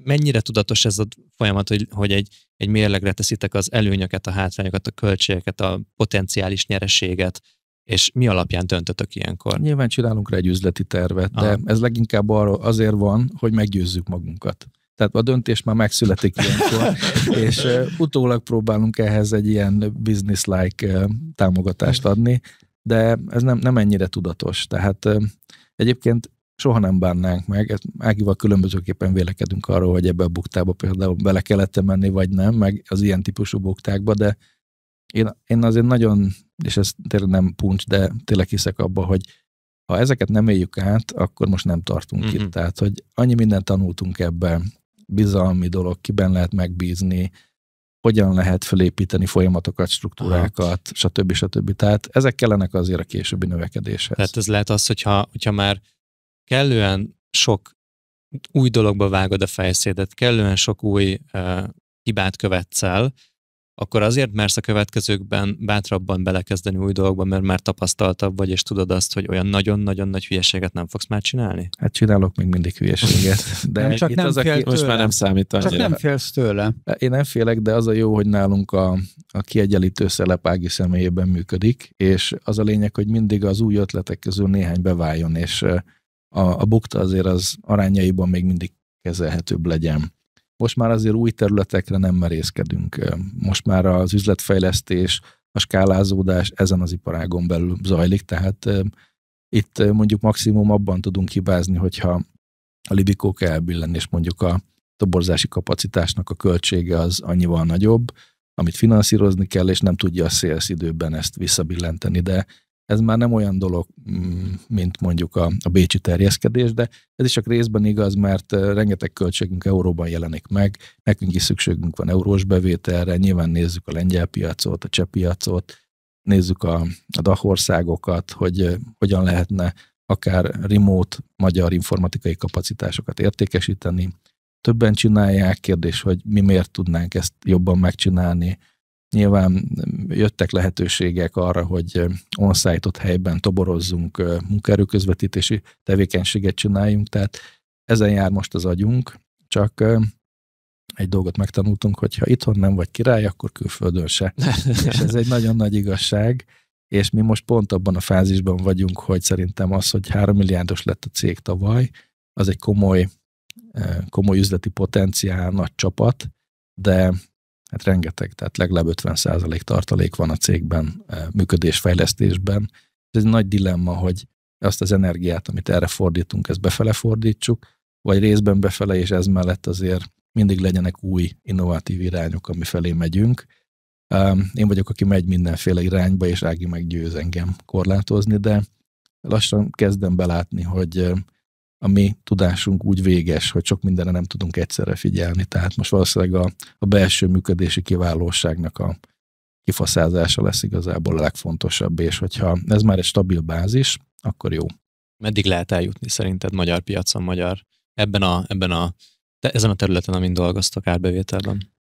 mennyire tudatos ez a folyamat, hogy, hogy egy, egy mérlegre teszitek az előnyöket, a hátrányokat, a költségeket, a potenciális nyereséget, és mi alapján döntötök ilyenkor? Nyilván csinálunk rá egy üzleti tervet, de Aha. ez leginkább arról azért van, hogy meggyőzzük magunkat. Tehát a döntés már megszületik ilyenkor, (laughs) és utólag próbálunk ehhez egy ilyen business-like támogatást adni, de ez nem, nem ennyire tudatos. Tehát egyébként soha nem bánnánk meg. Ágival különbözőképpen vélekedünk arról, hogy ebbe a buktába például bele kellett menni, vagy nem, meg az ilyen típusú buktákba, de én, én azért nagyon, és ez tényleg nem puncs, de tényleg hiszek abba, hogy ha ezeket nem éljük át, akkor most nem tartunk mm-hmm. itt. Mhm. Tehát, hogy annyi mindent tanultunk ebben, bizalmi dolog, kiben lehet megbízni, hogyan lehet felépíteni folyamatokat, struktúrákat, Aha. Hát. stb. stb. Tehát ezek kellenek azért a későbbi növekedéshez. Tehát ez lehet az, hogyha, hogyha már kellően sok új dologba vágod a fejszédet, kellően sok új uh, hibát követsz el, akkor azért mersz a következőkben bátrabban belekezdeni új dolgokba, mert már tapasztaltabb vagy, és tudod azt, hogy olyan nagyon-nagyon nagy hülyeséget nem fogsz már csinálni? Hát csinálok még mindig hülyeséget. De nem, csak itt nem az, aki tőle. most már nem számít. Annyira. Csak nem félsz tőle. Én nem félek, de az a jó, hogy nálunk a, a kiegyenlítő szelep Ági személyében működik, és az a lényeg, hogy mindig az új ötletek közül néhány beváljon, és a, a bukta azért az arányaiban még mindig kezelhetőbb legyen most már azért új területekre nem merészkedünk. Most már az üzletfejlesztés, a skálázódás ezen az iparágon belül zajlik, tehát itt mondjuk maximum abban tudunk hibázni, hogyha a libikók elbillen, és mondjuk a toborzási kapacitásnak a költsége az annyival nagyobb, amit finanszírozni kell, és nem tudja a szélsz időben ezt visszabillenteni, de ez már nem olyan dolog, mm, mint mondjuk a, a bécsi terjeszkedés, de ez is csak részben igaz, mert rengeteg költségünk euróban jelenik meg, nekünk is szükségünk van eurós bevételre, nyilván nézzük a lengyel piacot, a cseh piacot, nézzük a, a dachországokat, hogy hogyan lehetne akár remote magyar informatikai kapacitásokat értékesíteni. Többen csinálják, kérdés, hogy mi miért tudnánk ezt jobban megcsinálni, Nyilván jöttek lehetőségek arra, hogy on site helyben toborozzunk, munkaerőközvetítési tevékenységet csináljunk, tehát ezen jár most az agyunk, csak egy dolgot megtanultunk, hogy ha itthon nem vagy király, akkor külföldön se. (laughs) és ez egy nagyon nagy igazság, és mi most pont abban a fázisban vagyunk, hogy szerintem az, hogy 3 milliárdos lett a cég tavaly, az egy komoly, komoly üzleti potenciál, nagy csapat, de hát rengeteg, tehát legalább 50% tartalék van a cégben, e, működésfejlesztésben. Ez egy nagy dilemma, hogy azt az energiát, amit erre fordítunk, ezt befele fordítsuk, vagy részben befele, és ez mellett azért mindig legyenek új, innovatív irányok, ami felé megyünk. E, én vagyok, aki megy mindenféle irányba, és Ági meggyőz engem korlátozni, de lassan kezdem belátni, hogy e, a mi tudásunk úgy véges, hogy sok mindenre nem tudunk egyszerre figyelni. Tehát most valószínűleg a, a belső működési kiválóságnak a kifaszázása lesz igazából a legfontosabb, és hogyha ez már egy stabil bázis, akkor jó. Meddig lehet eljutni szerinted magyar piacon, magyar ebben a, ebben a de ezen a területen, amin dolgoztok árbevételben?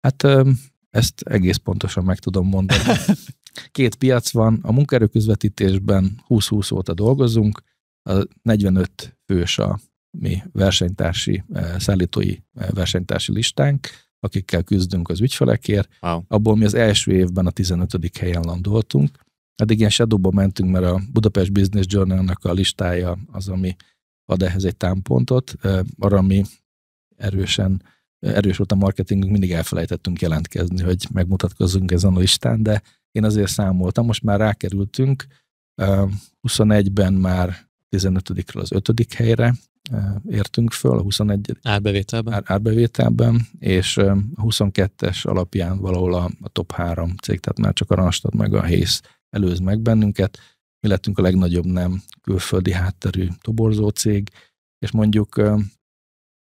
Hát ezt egész pontosan meg tudom mondani. (laughs) Két piac van, a munkaerőközvetítésben 20-20 óta dolgozunk, a 45 fős a mi versenytársi, eh, szállítói eh, versenytársi listánk, akikkel küzdünk az ügyfelekért. Wow. Abból mi az első évben a 15. helyen landoltunk. Eddig ilyen shadowba mentünk, mert a Budapest Business Journal-nak a listája az, ami ad ehhez egy támpontot. Eh, arra mi erősen erős volt a marketingünk, mindig elfelejtettünk jelentkezni, hogy megmutatkozzunk ezen a listán, de én azért számoltam, most már rákerültünk, 21-ben már 15-ről az 5. helyre értünk föl, a 21. árbevételben, ár, árbevételben és a 22-es alapján valahol a, a top 3 cég, tehát már csak a Randstad meg a Hész előz meg bennünket. Mi lettünk a legnagyobb nem külföldi hátterű toborzó cég, és mondjuk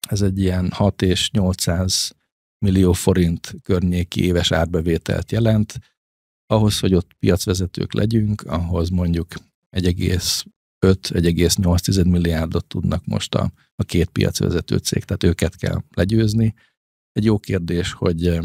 ez egy ilyen 6 és 800 millió forint környéki éves árbevételt jelent. Ahhoz, hogy ott piacvezetők legyünk, ahhoz mondjuk 1, 5,8 milliárdot tudnak most a, a két piacvezető cég, tehát őket kell legyőzni. Egy jó kérdés, hogy eh,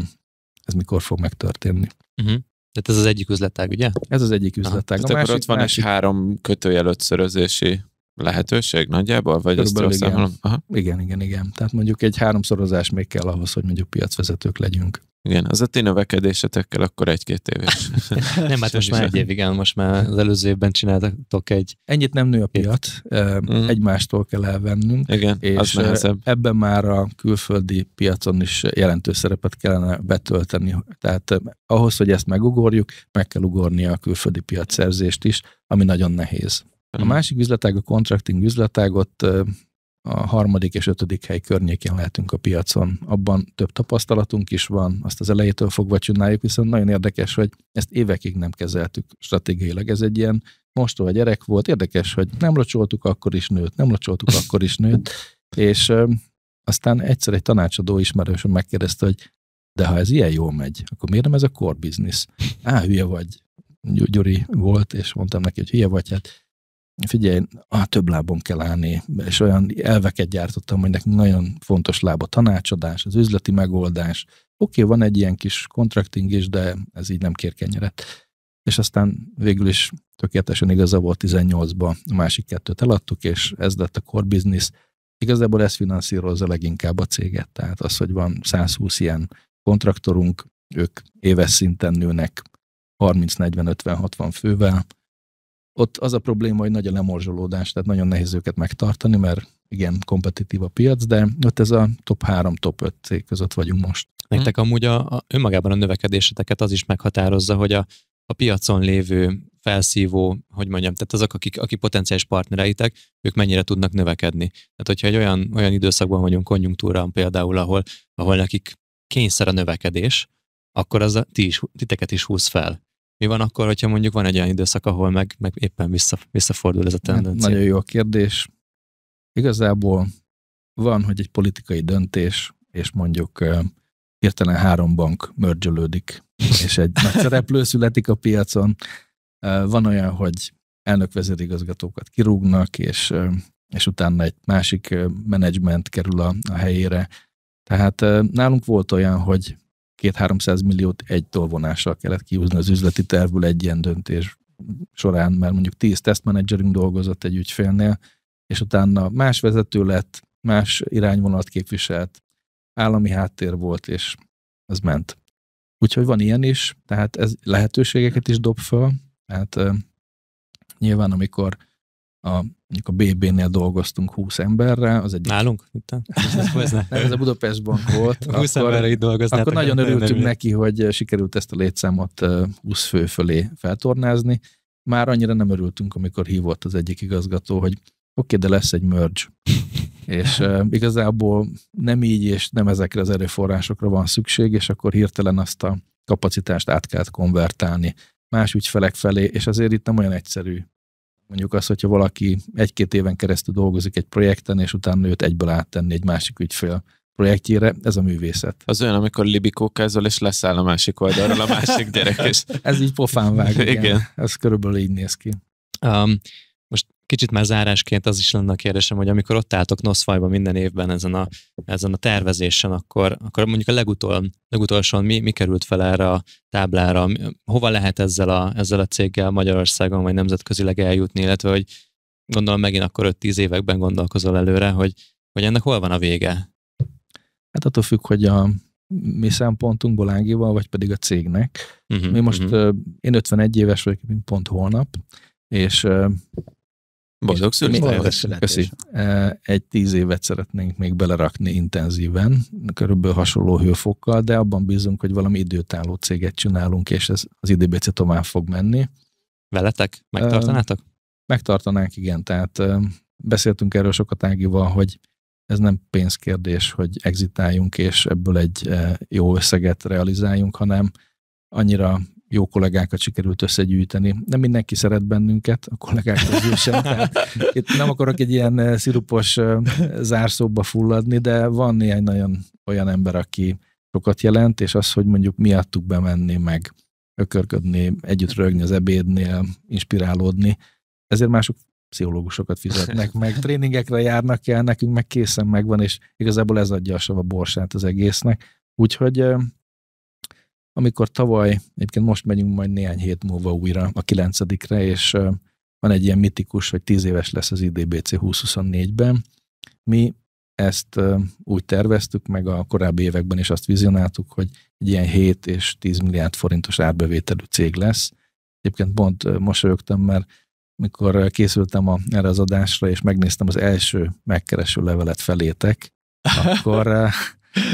ez mikor fog megtörténni. Uh-huh. Tehát ez az egyik üzletág, ugye? Ez az egyik üzletág. Tehát akkor ott van másik... egy három kötőjel ötszörözési lehetőség nagyjából? Vagy ezt igen. Aha. igen, igen, igen. Tehát mondjuk egy háromszorozás még kell ahhoz, hogy mondjuk piacvezetők legyünk. Igen, az a ti növekedésetekkel akkor egy-két éves. (laughs) nem, hát most már egy év, igen, most már az előző évben csináltatok egy... Ennyit nem nő a piac, mm. egymástól kell elvennünk. Igen, és az nehezebb. ebben már a külföldi piacon is jelentős szerepet kellene betölteni. Tehát ahhoz, hogy ezt megugorjuk, meg kell ugornia a külföldi piacszerzést is, ami nagyon nehéz. A mm. másik üzletág, a contracting üzletág, ott a harmadik és ötödik hely környékén lehetünk a piacon. Abban több tapasztalatunk is van, azt az elejétől fogva csináljuk, viszont nagyon érdekes, hogy ezt évekig nem kezeltük stratégiailag. Ez egy ilyen a gyerek volt, érdekes, hogy nem locsoltuk, akkor is nőtt, nem locsoltuk, akkor is nőtt, és ö, aztán egyszer egy tanácsadó ismerősöm megkérdezte, hogy de ha ez ilyen jól megy, akkor miért nem ez a core business? Á, hülye vagy. Gyuri volt, és mondtam neki, hogy hülye vagy, hát figyelj, a több lábon kell állni, és olyan elveket gyártottam, hogy nekünk nagyon fontos láb a tanácsadás, az üzleti megoldás. Oké, okay, van egy ilyen kis contracting is, de ez így nem kér kenyeret. És aztán végül is tökéletesen igaza volt 18-ban, a másik kettőt eladtuk, és ez lett a core business. Igazából ez finanszírozza leginkább a céget, tehát az, hogy van 120 ilyen kontraktorunk, ők éves szinten nőnek 30-40-50-60 fővel, ott az a probléma, hogy nagy a lemorzsolódás, tehát nagyon nehéz őket megtartani, mert igen, kompetitív a piac, de ott ez a top 3, top 5 cég között vagyunk most. Nektek amúgy a, a önmagában a növekedéseteket az is meghatározza, hogy a, a piacon lévő felszívó, hogy mondjam, tehát azok, akik, akik potenciális partnereitek, ők mennyire tudnak növekedni. Tehát, hogyha egy olyan, olyan időszakban vagyunk konjunktúra, például, ahol, ahol nekik kényszer a növekedés, akkor az a, ti is, titeket is húz fel mi van akkor, hogyha mondjuk van egy olyan időszak, ahol meg, meg éppen vissza, visszafordul ez a hát tendencia? Nagyon jó a kérdés. Igazából van, hogy egy politikai döntés, és mondjuk hirtelen három bank mörgyölődik, (laughs) és egy nagy szereplő születik a piacon. Van olyan, hogy elnök vezérigazgatókat kirúgnak, és, és utána egy másik menedzsment kerül a, a helyére. Tehát nálunk volt olyan, hogy két 300 milliót egy tolvonással kellett kiúzni az üzleti tervből egy ilyen döntés során, mert mondjuk tíz tesztmenedzserünk dolgozott egy ügyfélnél, és utána más vezető lett, más irányvonalat képviselt, állami háttér volt, és ez ment. Úgyhogy van ilyen is, tehát ez lehetőségeket is dob föl, tehát uh, nyilván amikor a, a BB-nél dolgoztunk 20 emberrel. Az egyik... Nálunk? Itt ez, ez a Budapest Bank volt. 20 (laughs) akkor, emberre itt Akkor nagyon örültünk neki, hogy sikerült ezt a létszámot 20 fő fölé feltornázni. Már annyira nem örültünk, amikor hívott az egyik igazgató, hogy oké, okay, de lesz egy merge. (laughs) és uh, igazából nem így, és nem ezekre az erőforrásokra van szükség, és akkor hirtelen azt a kapacitást át kellett konvertálni más ügyfelek felé, és azért itt nem olyan egyszerű Mondjuk az, hogyha valaki egy-két éven keresztül dolgozik egy projekten, és utána őt egyből áttenni egy másik ügyfél projektjére, ez a művészet. Az olyan, amikor libikókázol, és leszáll a másik oldalról a másik gyerek. És... ez így pofán vág, igen. igen. Ez körülbelül így néz ki. Um, Kicsit már zárásként az is lenne a kérdésem, hogy amikor ott álltok Noszfajban minden évben ezen a, ezen a tervezésen, akkor, akkor mondjuk a legutol, legutolsóan mi, mi került fel erre a táblára? Hova lehet ezzel a, ezzel a céggel Magyarországon vagy nemzetközileg eljutni, illetve hogy gondolom megint akkor 5-10 években gondolkozol előre, hogy, hogy ennek hol van a vége? Hát attól függ, hogy a mi szempontunkból Ágival, vagy pedig a cégnek. Uh-huh, mi most, uh-huh. én 51 éves vagyok, mint pont holnap, és Boldog születés. Köszi. Egy tíz évet szeretnénk még belerakni intenzíven, körülbelül hasonló hőfokkal, de abban bízunk, hogy valami időtálló céget csinálunk, és ez az IDBC tovább fog menni. Veletek? Megtartanátok? Megtartanánk, igen. Tehát beszéltünk erről sokat Ágival, hogy ez nem pénzkérdés, hogy exitáljunk, és ebből egy jó összeget realizáljunk, hanem annyira jó kollégákat sikerült összegyűjteni. Nem mindenki szeret bennünket, a kollégák közül sem. itt nem akarok egy ilyen eh, szirupos eh, zárszóba fulladni, de van néhány nagyon olyan ember, aki sokat jelent, és az, hogy mondjuk miattuk bemenni, meg ökörködni, együtt rögni az ebédnél, inspirálódni, ezért mások pszichológusokat fizetnek, meg tréningekre járnak el, nekünk meg készen megvan, és igazából ez adja a sava borsát az egésznek. Úgyhogy eh, amikor tavaly, egyébként most megyünk majd néhány hét múlva újra a kilencedikre, és van egy ilyen mitikus, hogy tíz éves lesz az IDBC 2024-ben. Mi ezt úgy terveztük, meg a korábbi években is azt vizionáltuk, hogy egy ilyen 7 és 10 milliárd forintos árbevételű cég lesz. Egyébként pont mosolyogtam, mert mikor készültem a, erre az adásra, és megnéztem az első megkereső levelet felétek, (laughs) akkor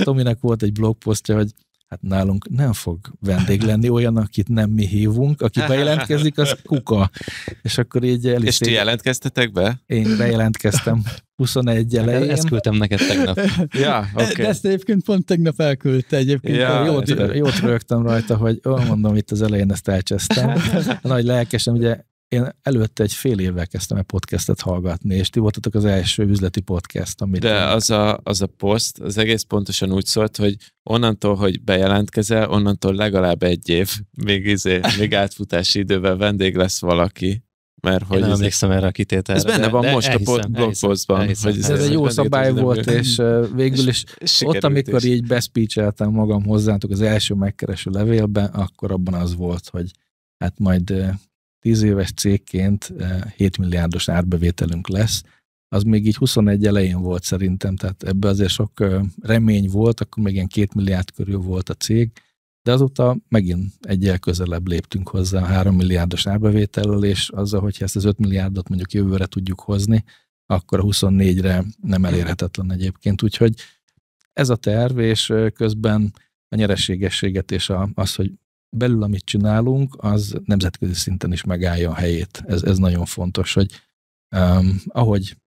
Tominek volt egy blogposztja, hogy hát nálunk nem fog vendég lenni olyan, akit nem mi hívunk, aki bejelentkezik, az kuka. És akkor így el is És ti jelentkeztetek be? Én bejelentkeztem 21 elején. Ezt küldtem neked tegnap. ja, okay. De ezt egyébként pont tegnap elküldte egyébként. Ja, jót, jót rögtem rajta, hogy ó, mondom, itt az elején ezt elcsesztem. (laughs) Nagy lelkesen, ugye én előtte egy fél évvel kezdtem egy podcastet hallgatni, és ti voltatok az első üzleti podcast, amit... De az a, az a poszt, az egész pontosan úgy szólt, hogy onnantól, hogy bejelentkezel, onnantól legalább egy év, még, izé, még átfutási idővel vendég lesz valaki. Mert hogy én nem emlékszem erre a kitételre. Ez benne van de, most elhiszem, a blogpostban. Ez, ez, egy jó szabály volt, és végül is és ott, amikor is. így beszpícseltem magam hozzátok az első megkereső levélben, akkor abban az volt, hogy hát majd 10 éves cégként 7 eh, milliárdos árbevételünk lesz, az még így 21 elején volt szerintem, tehát ebbe azért sok eh, remény volt, akkor még ilyen 2 milliárd körül volt a cég, de azóta megint egyel közelebb léptünk hozzá a 3 milliárdos árbevétellel, és azzal, hogyha ezt az 5 milliárdot mondjuk jövőre tudjuk hozni, akkor a 24-re nem elérhetetlen egyébként. Úgyhogy ez a terv, és eh, közben a nyereségességet és a, az, hogy belül, amit csinálunk, az nemzetközi szinten is megállja a helyét. Ez, ez nagyon fontos, hogy um, ahogy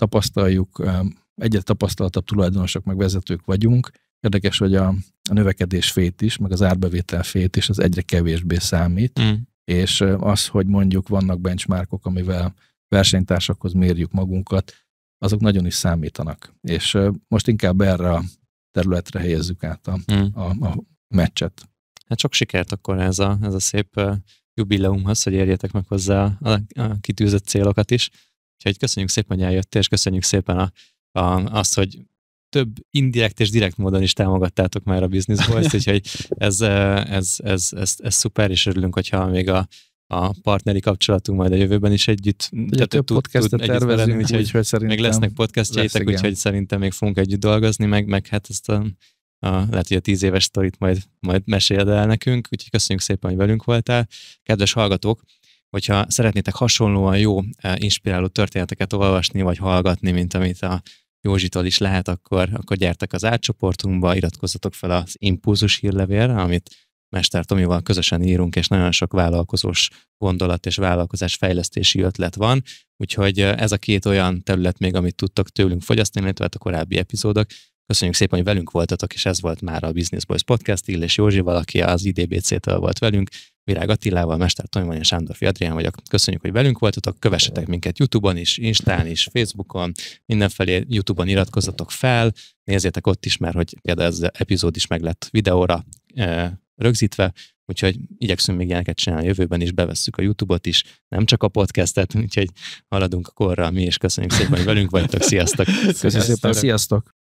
tapasztaljuk, um, egyre tapasztaltabb tulajdonosok meg vezetők vagyunk, érdekes, hogy a, a növekedés fét is, meg az árbevétel fét is, az egyre kevésbé számít, mm. és az, hogy mondjuk vannak benchmarkok, amivel versenytársakhoz mérjük magunkat, azok nagyon is számítanak. És most inkább erre a területre helyezzük át a, mm. a, a meccset. Hát sok sikert akkor ez a, ez a szép jubileumhoz, hogy érjetek meg hozzá a, a kitűzött célokat is. Úgyhogy köszönjük szépen, hogy eljöttél, és köszönjük szépen a, a, azt, hogy több indirekt és direkt módon is támogattátok már a Business (laughs) Boys, úgyhogy ez, ez, ez, ez, ez, ez szuper, és örülünk, hogyha még a, a partneri kapcsolatunk majd a jövőben is együtt. Ugye több tud, podcastet tud, tervezünk, úgyhogy úgy, még lesznek podcastjaitek, lesz, úgyhogy szerintem még fogunk együtt dolgozni, meg, meg hát ezt a lehet, hogy a tíz éves sztorit majd, majd meséled el nekünk, úgyhogy köszönjük szépen, hogy velünk voltál. Kedves hallgatók, hogyha szeretnétek hasonlóan jó, e, inspiráló történeteket olvasni vagy hallgatni, mint amit a Józsitól is lehet, akkor, akkor gyertek az átcsoportunkba, iratkozzatok fel az Impulzus hírlevélre, amit Mester Tomival közösen írunk, és nagyon sok vállalkozós gondolat és vállalkozás fejlesztési ötlet van, úgyhogy e, ez a két olyan terület még, amit tudtok tőlünk fogyasztani, illetve hát a korábbi epizódok, Köszönjük szépen, hogy velünk voltatok, és ez volt már a Business Boys Podcast, Illés Józsi valaki az IDBC-től volt velünk, Virág Attilával, Mester Tolyman és Sándor Adrián vagyok. Köszönjük, hogy velünk voltatok, kövessetek minket Youtube-on is, Instán is, Facebookon, mindenfelé Youtube-on iratkozzatok fel, nézzétek ott is, mert hogy például ez az epizód is meg lett videóra e, rögzítve, úgyhogy igyekszünk még ilyeneket csinálni a jövőben is, bevesszük a Youtube-ot is, nem csak a podcastet, úgyhogy haladunk a korral mi, és köszönjük szépen, hogy velünk vagytok, sziasztok! Köszönjük szépen, sziasztok!